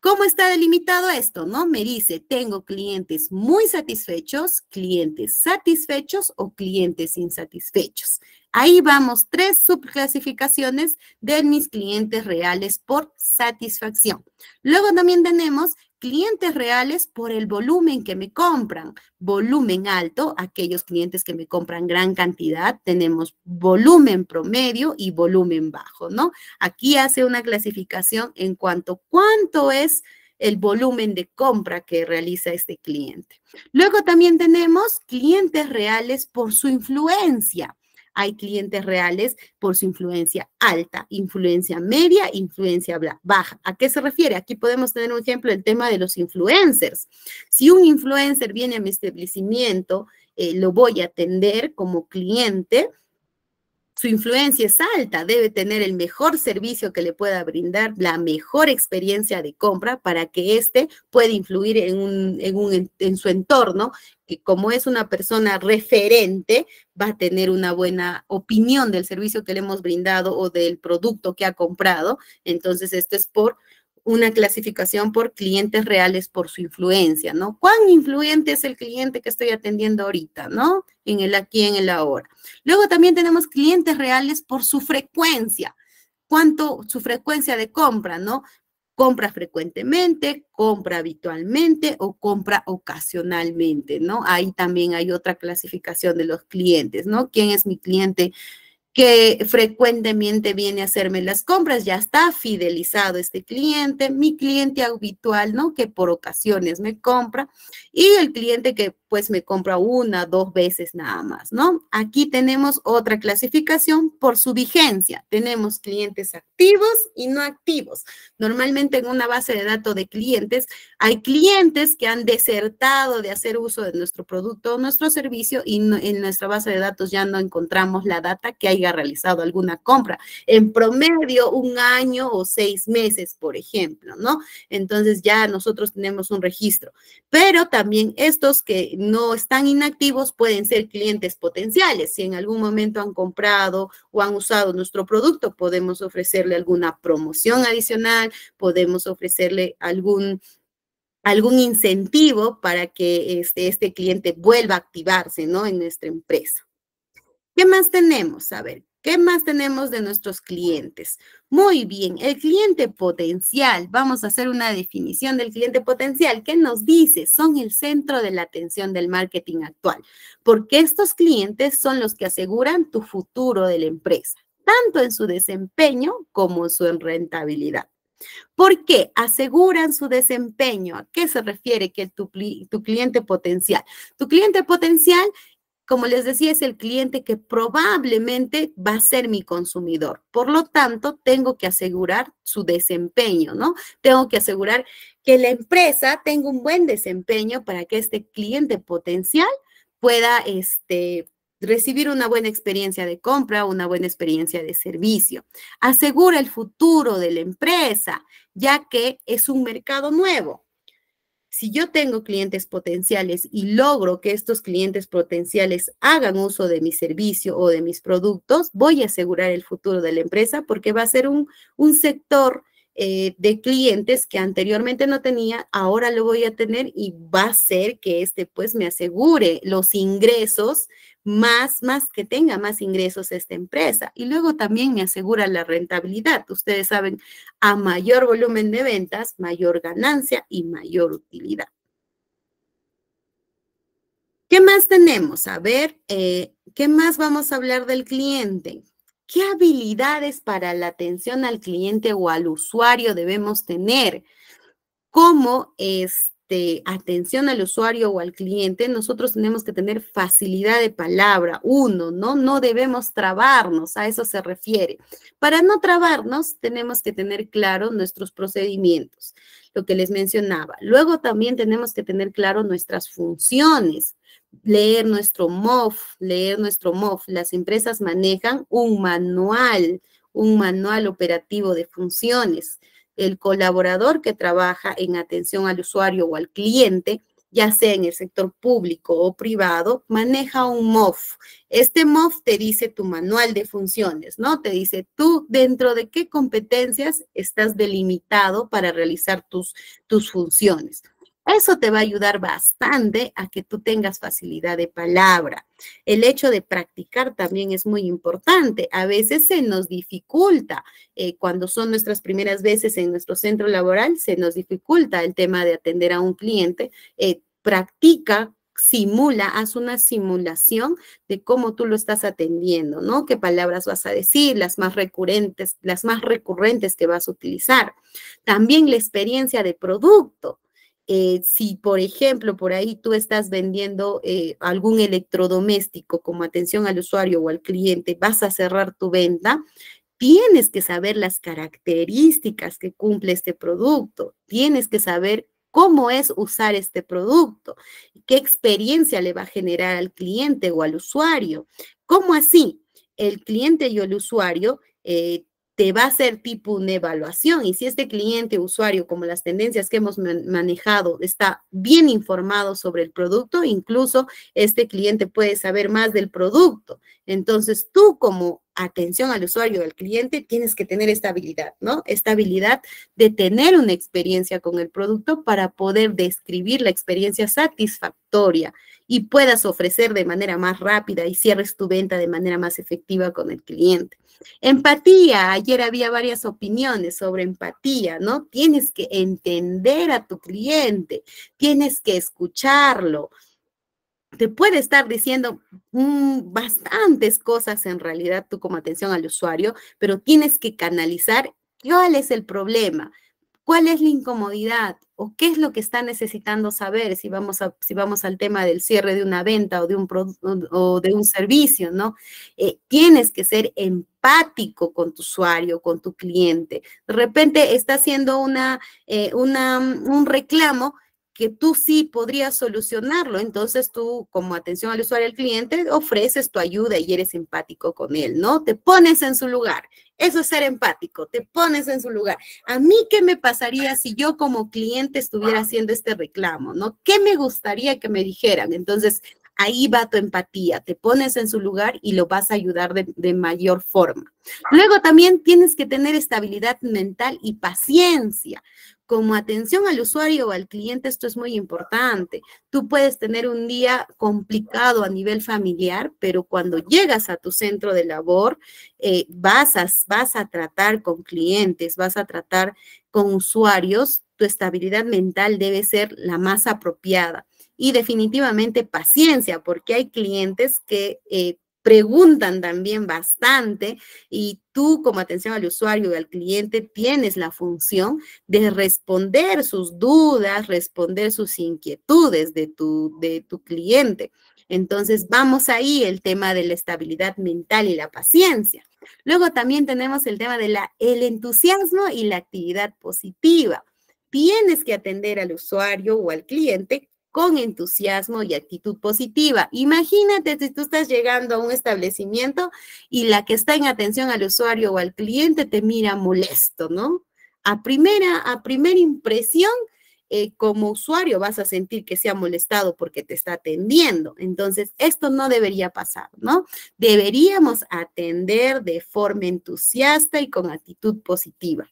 Speaker 1: ¿Cómo está delimitado esto? ¿No? Me dice, tengo clientes muy satisfechos, clientes satisfechos o clientes insatisfechos. Ahí vamos, tres subclasificaciones de mis clientes reales por satisfacción. Luego también tenemos clientes reales por el volumen que me compran. Volumen alto, aquellos clientes que me compran gran cantidad, tenemos volumen promedio y volumen bajo, ¿no? Aquí hace una clasificación en cuanto cuánto es el volumen de compra que realiza este cliente. Luego también tenemos clientes reales por su influencia hay clientes reales por su influencia alta, influencia media, influencia baja. ¿A qué se refiere? Aquí podemos tener un ejemplo, el tema de los influencers. Si un influencer viene a mi establecimiento, eh, lo voy a atender como cliente su influencia es alta, debe tener el mejor servicio que le pueda brindar, la mejor experiencia de compra para que éste pueda influir en, un, un, en, su entorno, que como es una persona referente, va a tener una buena opinión del servicio que le hemos brindado o del producto que ha comprado. Entonces, esto es por una clasificación por clientes reales por su influencia, ¿no? ¿Cuán influyente es el cliente que estoy atendiendo ahorita, ¿no? En el aquí, en el ahora. Luego también tenemos clientes reales por su frecuencia, cuánto su frecuencia de compra, ¿no? Compra frecuentemente, compra habitualmente o compra ocasionalmente, ¿no? Ahí también hay otra clasificación de los clientes, ¿no? ¿Quién es mi cliente que frecuentemente viene a hacerme las compras, ya está fidelizado este cliente, mi cliente habitual, ¿no? Que por ocasiones me compra y el cliente que pues me compra una, dos veces nada más, ¿no? Aquí tenemos otra clasificación por su vigencia. Tenemos clientes activos y no activos. Normalmente en una base de datos de clientes hay clientes que han desertado de hacer uso de nuestro producto o nuestro servicio y en nuestra base de datos ya no encontramos la data que haya realizado alguna compra. En promedio, un año o seis meses, por ejemplo, ¿no? Entonces ya nosotros tenemos un registro. Pero también estos que no están inactivos pueden ser clientes potenciales. Si en algún momento han comprado o han usado nuestro producto, podemos ofrecerle alguna promoción adicional, podemos ofrecerle algún algún incentivo para que este, este cliente vuelva a activarse, ¿no? En nuestra empresa. ¿Qué más tenemos? A ver, ¿Qué más tenemos de nuestros clientes? Muy bien, el cliente potencial. Vamos a hacer una definición del cliente potencial. ¿Qué nos dice? Son el centro de la atención del marketing actual, porque estos clientes son los que aseguran tu futuro de la empresa, tanto en su desempeño como en su rentabilidad. ¿Por qué? Aseguran su desempeño. ¿A qué se refiere que tu, tu cliente potencial? Tu cliente potencial como les decía, es el cliente que probablemente va a ser mi consumidor. Por lo tanto, tengo que asegurar su desempeño, ¿no? Tengo que asegurar que la empresa tenga un buen desempeño para que este cliente potencial pueda este, recibir una buena experiencia de compra, una buena experiencia de servicio. Asegura el futuro de la empresa, ya que es un mercado nuevo si yo tengo clientes potenciales y logro que estos clientes potenciales hagan uso de mi servicio o de mis productos, voy a asegurar el futuro de la empresa porque va a ser un, un sector eh, de clientes que anteriormente no tenía, ahora lo voy a tener y va a ser que este pues me asegure los ingresos más, más que tenga más ingresos esta empresa. Y luego también me asegura la rentabilidad. Ustedes saben, a mayor volumen de ventas, mayor ganancia y mayor utilidad. ¿Qué más tenemos? A ver, eh, ¿qué más vamos a hablar del cliente? ¿Qué habilidades para la atención al cliente o al usuario debemos tener? ¿Cómo es, este, atención al usuario o al cliente, nosotros tenemos que tener facilidad de palabra, uno, ¿no? No debemos trabarnos, a eso se refiere. Para no trabarnos, tenemos que tener claro nuestros procedimientos, lo que les mencionaba. Luego también tenemos que tener claro nuestras funciones, leer nuestro MOF, leer nuestro MOF. Las empresas manejan un manual, un manual operativo de funciones el colaborador que trabaja en atención al usuario o al cliente, ya sea en el sector público o privado, maneja un MOF. Este MOF te dice tu manual de funciones, ¿no? Te dice tú dentro de qué competencias estás delimitado para realizar tus, tus funciones. Eso te va a ayudar bastante a que tú tengas facilidad de palabra. El hecho de practicar también es muy importante. A veces se nos dificulta, eh, cuando son nuestras primeras veces en nuestro centro laboral, se nos dificulta el tema de atender a un cliente. Eh, practica simula, haz una simulación de cómo tú lo estás atendiendo, ¿no? ¿Qué palabras vas a decir? Las más recurrentes, las más recurrentes que vas a utilizar. También la experiencia de producto. Eh, si, por ejemplo, por ahí tú estás vendiendo eh, algún electrodoméstico como atención al usuario o al cliente, vas a cerrar tu venta, tienes que saber las características que cumple este producto, tienes que saber cómo es usar este producto, qué experiencia le va a generar al cliente o al usuario. ¿Cómo así? El cliente y el usuario eh, te va a hacer tipo una evaluación y si este cliente usuario, como las tendencias que hemos manejado, está bien informado sobre el producto, incluso este cliente puede saber más del producto. Entonces, tú como atención al usuario, al cliente, tienes que tener esta habilidad, ¿no? Esta habilidad de tener una experiencia con el producto para poder describir la experiencia satisfactoria y puedas ofrecer de manera más rápida y cierres tu venta de manera más efectiva con el cliente. Empatía, ayer había varias opiniones sobre empatía, ¿no? Tienes que entender a tu cliente, tienes que escucharlo. Te puede estar diciendo mm, bastantes cosas en realidad tú como atención al usuario, pero tienes que canalizar cuál es el problema, ¿Cuál es la incomodidad o qué es lo que está necesitando saber si vamos, a, si vamos al tema del cierre de una venta o de un, o de un servicio, ¿no? Eh, tienes que ser empático con tu usuario, con tu cliente. De repente está haciendo una, eh, mm, un reclamo que tú sí podrías solucionarlo. Entonces tú, como atención al usuario, al cliente, ofreces tu ayuda y eres empático con él, ¿no? Te pones en su lugar. Eso es ser empático, te pones en su lugar. A mí, ¿qué me pasaría si yo como cliente estuviera haciendo este reclamo, ¿no? ¿Qué me gustaría que me dijeran? Entonces, ahí va tu empatía, te pones en su lugar y lo vas a ayudar de, de, mayor forma. Luego también tienes que tener estabilidad mental y paciencia, como atención al usuario o al cliente, esto es muy importante. Tú puedes tener un día complicado a nivel familiar, pero cuando llegas a tu centro de labor, eh, vas, a, vas a tratar con clientes, vas a tratar con usuarios. Tu estabilidad mental debe ser la más apropiada y definitivamente paciencia, porque hay clientes que eh, preguntan también bastante y tú como atención al usuario y al cliente tienes la función de responder sus dudas, responder sus inquietudes de tu, de tu cliente. Entonces vamos ahí el tema de la estabilidad mental y la paciencia. Luego también tenemos el tema de el entusiasmo y la actividad positiva. Tienes que atender al usuario o al cliente con entusiasmo y actitud positiva. Imagínate si tú estás llegando a un establecimiento y la que está en atención al usuario o al cliente te mira molesto, ¿no? A primera, a primera impresión, eh, como usuario vas a sentir que se ha molestado porque te está atendiendo. Entonces, esto no debería pasar, ¿no? Deberíamos atender de forma entusiasta y con actitud positiva.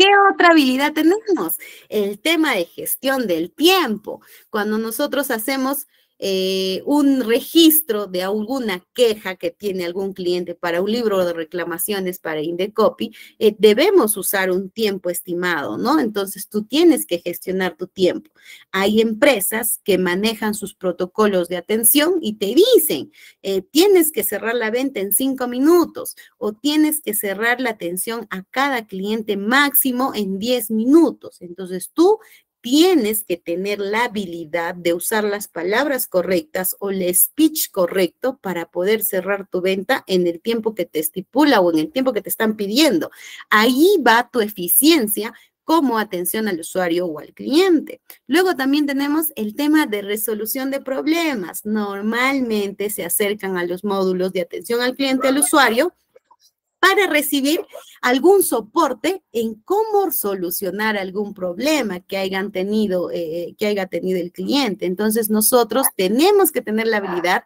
Speaker 1: ¿Qué otra habilidad tenemos? El tema de gestión del tiempo. Cuando nosotros hacemos eh, un registro de alguna queja que tiene algún cliente para un libro de reclamaciones para Indecopy, eh, debemos usar un tiempo estimado, ¿no? Entonces tú tienes que gestionar tu tiempo. Hay empresas que manejan sus protocolos de atención y te dicen, eh, tienes que cerrar la venta en cinco minutos o tienes que cerrar la atención a cada cliente máximo en diez minutos. Entonces tú tienes que tener la habilidad de usar las palabras correctas o el speech correcto para poder cerrar tu venta en el tiempo que te estipula o en el tiempo que te están pidiendo. Ahí va tu eficiencia como atención al usuario o al cliente. Luego también tenemos el tema de resolución de problemas. Normalmente se acercan a los módulos de atención al cliente, al usuario, para recibir algún soporte en cómo solucionar algún problema que tenido, eh, que haya tenido el cliente. Entonces nosotros tenemos que tener la habilidad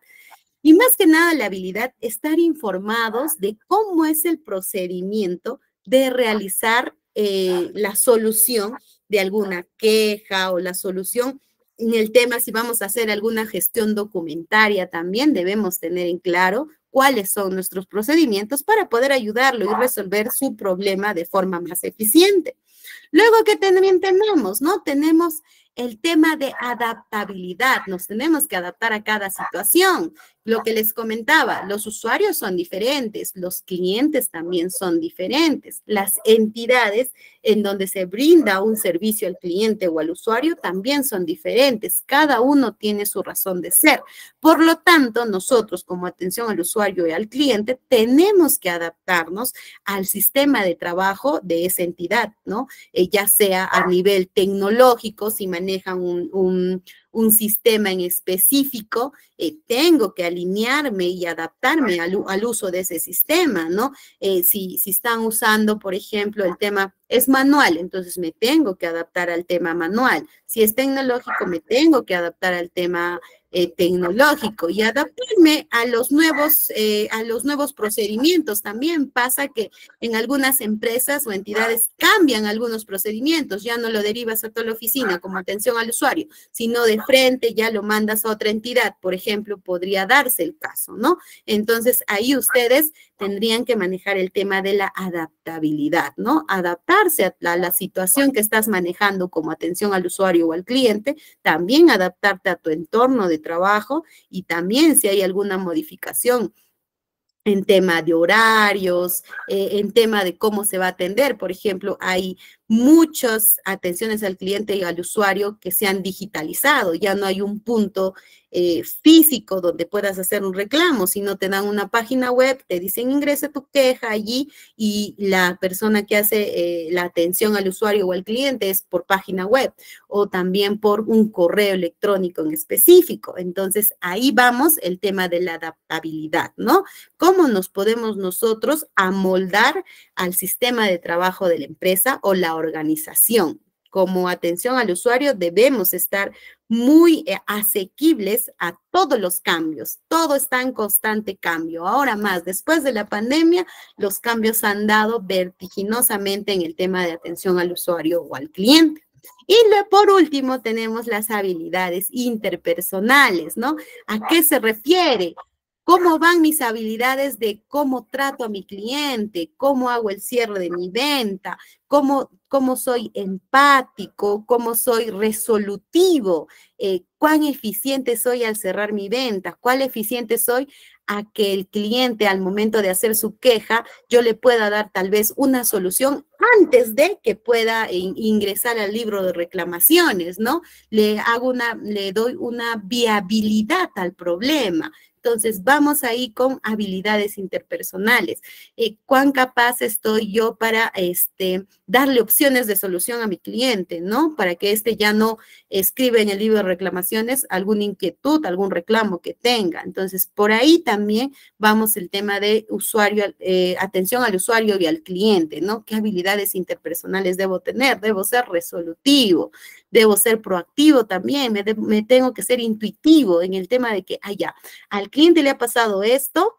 Speaker 1: y más que nada la habilidad estar informados de cómo es el procedimiento de realizar eh, la solución de alguna queja o la solución en el tema si vamos a hacer alguna gestión documentaria también debemos tener en claro cuáles son nuestros procedimientos para poder ayudarlo y resolver su problema de forma más eficiente. Luego que también tenemos, ¿no? Tenemos el tema de adaptabilidad. Nos tenemos que adaptar a cada situación. Lo que les comentaba, los usuarios son diferentes, los clientes también son diferentes, las entidades en donde se brinda un servicio al cliente o al usuario también son diferentes, cada uno tiene su razón de ser. Por lo tanto, nosotros como atención al usuario y al cliente tenemos que adaptarnos al sistema de trabajo de esa entidad, ¿no? Eh, ya sea a nivel tecnológico, si manejan un, un un sistema en específico, eh, tengo que alinearme y adaptarme al, uso de ese sistema, ¿no? Eh, si, si están usando, por ejemplo, el tema es manual, entonces me tengo que adaptar al tema manual. Si es tecnológico, me tengo que adaptar al tema eh, tecnológico y adaptarme a los nuevos, eh, a los nuevos procedimientos. También pasa que en algunas empresas o entidades cambian algunos procedimientos, ya no lo derivas a toda la oficina como atención al usuario, sino de frente ya lo mandas a otra entidad, por ejemplo, podría darse el caso, ¿no? Entonces ahí ustedes tendrían que manejar el tema de la adaptabilidad, ¿no? Adaptarse a la, situación que estás manejando como atención al usuario o al cliente, también adaptarte a tu entorno de trabajo y también si hay alguna modificación en tema de horarios, eh, en tema de cómo se va a atender. Por ejemplo, hay muchas atenciones al cliente y al usuario que se han digitalizado. Ya no hay un punto eh, físico donde puedas hacer un reclamo, sino te dan una página web, te dicen ingrese tu queja allí y la persona que hace eh, la atención al usuario o al cliente es por página web o también por un correo electrónico en específico. Entonces ahí vamos el tema de la adaptabilidad, ¿no? ¿Cómo nos podemos nosotros amoldar al sistema de trabajo de la empresa o la organización. Como atención al usuario debemos estar muy eh, asequibles a todos los cambios. Todo está en constante cambio. Ahora más, después de la pandemia, los cambios han dado vertiginosamente en el tema de atención al usuario o al cliente. Y por último, tenemos las habilidades interpersonales, ¿no? ¿A qué se refiere? ¿Cómo van mis habilidades de cómo trato a mi cliente? ¿Cómo hago el cierre de mi venta? ¿Cómo cómo soy empático, cómo soy resolutivo, eh, cuán eficiente soy al cerrar mi venta, ¿Cuán eficiente soy a que el cliente al momento de hacer su queja, yo le pueda dar tal vez una solución antes de que pueda ingresar al libro de reclamaciones, ¿no? Le hago una, le doy una viabilidad al problema. Entonces, vamos ahí con habilidades interpersonales. Eh, ¿Cuán capaz estoy yo para este, darle opciones de solución a mi cliente, ¿no? Para que este ya no escribe en el libro de reclamaciones alguna inquietud, algún reclamo que tenga. Entonces, por ahí también vamos el tema de usuario, eh, atención al usuario y al cliente, ¿no? ¿Qué habilidades interpersonales debo tener? Debo ser resolutivo, debo ser proactivo también, me, me tengo que ser intuitivo en el tema de que, allá, ah, al cliente le ha pasado esto,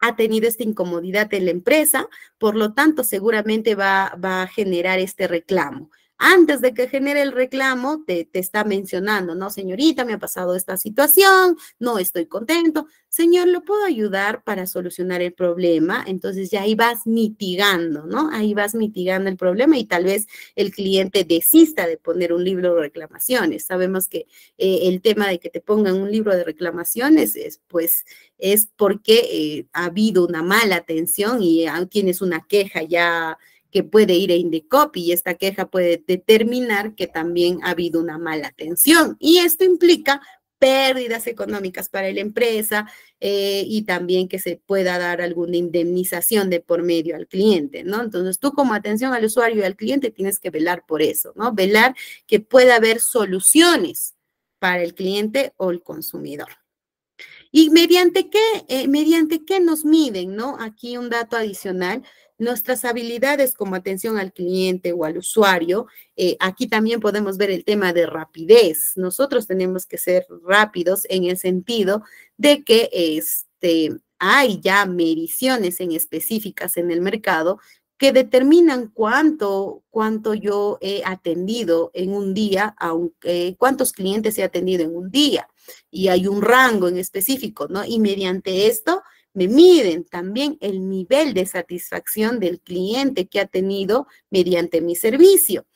Speaker 1: ha tenido esta incomodidad en la empresa, por lo tanto seguramente va, va a generar este reclamo antes de que genere el reclamo, te, está mencionando, no, señorita, me ha pasado esta situación, no estoy contento, señor, ¿lo puedo ayudar para solucionar el problema? Entonces ya ahí vas mitigando, ¿no? Ahí vas mitigando el problema y tal vez el cliente desista de poner un libro de reclamaciones. Sabemos que eh, el tema de que te pongan un libro de reclamaciones es, pues, es porque eh, ha habido una mala atención y ah, tienes una queja ya que puede ir a Indecop y esta queja puede determinar que también ha habido una mala atención. Y esto implica pérdidas económicas para la empresa eh, y también que se pueda dar alguna indemnización de por medio al cliente, ¿no? Entonces tú como atención al usuario y al cliente tienes que velar por eso, ¿no? Velar que pueda haber soluciones para el cliente o el consumidor. ¿Y mediante qué, eh, mediante qué nos miden, no? Aquí un dato adicional, nuestras habilidades como atención al cliente o al usuario. Eh, aquí también podemos ver el tema de rapidez. Nosotros tenemos que ser rápidos en el sentido de que este, hay ya mediciones en específicas en el mercado que determinan cuánto, cuánto yo he atendido en un día, aunque, cuántos clientes he atendido en un día. Y hay un rango en específico, ¿no? Y mediante esto me miden también el nivel de satisfacción del cliente que ha tenido mediante mi servicio.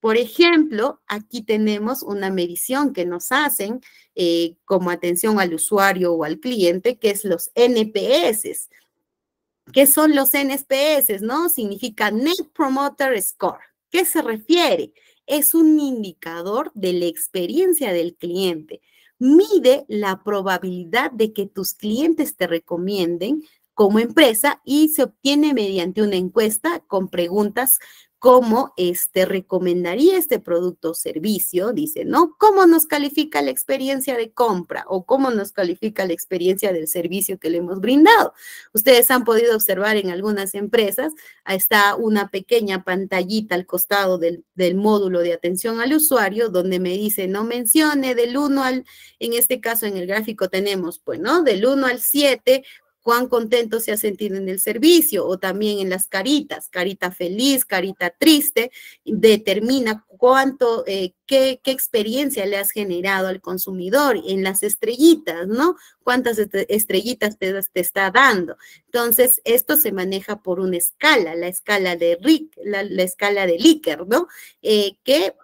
Speaker 1: Por ejemplo, aquí tenemos una medición que nos hacen eh, como atención al usuario o al cliente, que es los NPS. ¿Qué son los NPS? ¿No? Significa Net Promoter Score. ¿Qué se refiere? Es un indicador de la experiencia del cliente mide la probabilidad de que tus clientes te recomienden como empresa y se obtiene mediante una encuesta con preguntas cómo este, recomendaría este producto o servicio, dice, ¿no? ¿Cómo nos califica la experiencia de compra o cómo nos califica la experiencia del servicio que le hemos brindado? Ustedes han podido observar en algunas empresas, está una pequeña pantallita al costado del, del módulo de atención al usuario donde me dice, no mencione del 1 al, en este caso en el gráfico tenemos, pues, ¿no? Del 1 al 7, cuán contento se ha sentido en el servicio o también en las caritas, carita feliz, carita triste, determina cuánto, eh, qué, experiencia le has generado al consumidor en las estrellitas, ¿no? Cuántas estrellitas te, está dando. Entonces, esto se maneja por una escala, la escala de Rick, la, escala de Likert, ¿no? Eh, que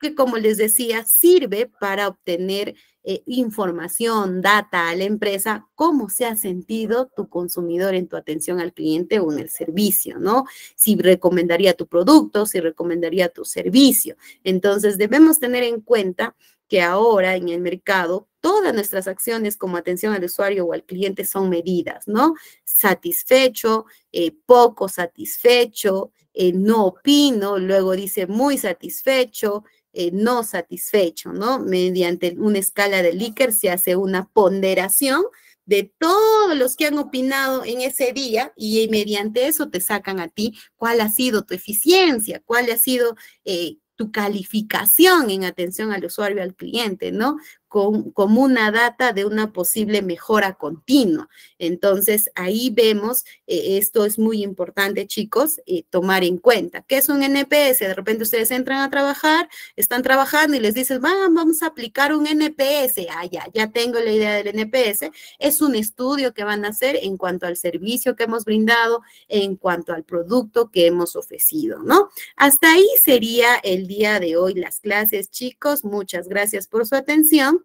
Speaker 1: que como les decía, sirve para obtener eh, información, data a la empresa, cómo se ha sentido tu consumidor en tu atención al cliente o en el servicio, ¿no? Si recomendaría tu producto, si recomendaría tu servicio. Entonces, debemos tener en cuenta que ahora en el mercado todas nuestras acciones como atención al usuario o al cliente son medidas, ¿no? Satisfecho, eh, poco satisfecho, eh, no opino, luego dice muy satisfecho, eh, no satisfecho, ¿no? Mediante una escala de Likert se hace una ponderación de todos los que han opinado en ese día y mediante eso te sacan a ti cuál ha sido tu eficiencia, cuál ha sido eh, tu calificación en atención al usuario, al cliente, ¿no? como una data de una posible mejora continua. Entonces, ahí vemos, eh, esto es muy importante, chicos, eh, tomar en cuenta. ¿Qué es un NPS? De repente ustedes entran a trabajar, están trabajando y les dicen, vamos, vamos a aplicar un NPS. Ah, ya, ya tengo la idea del NPS. Es un estudio que van a hacer en cuanto al servicio que hemos brindado, en cuanto al producto que hemos ofrecido, ¿no? Hasta ahí sería el día de hoy las clases, chicos. Muchas gracias por su atención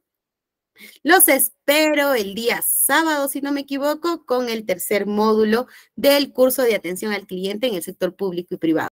Speaker 1: los espero el día sábado, si no me equivoco, con el tercer módulo del curso de atención al cliente en el sector público y privado.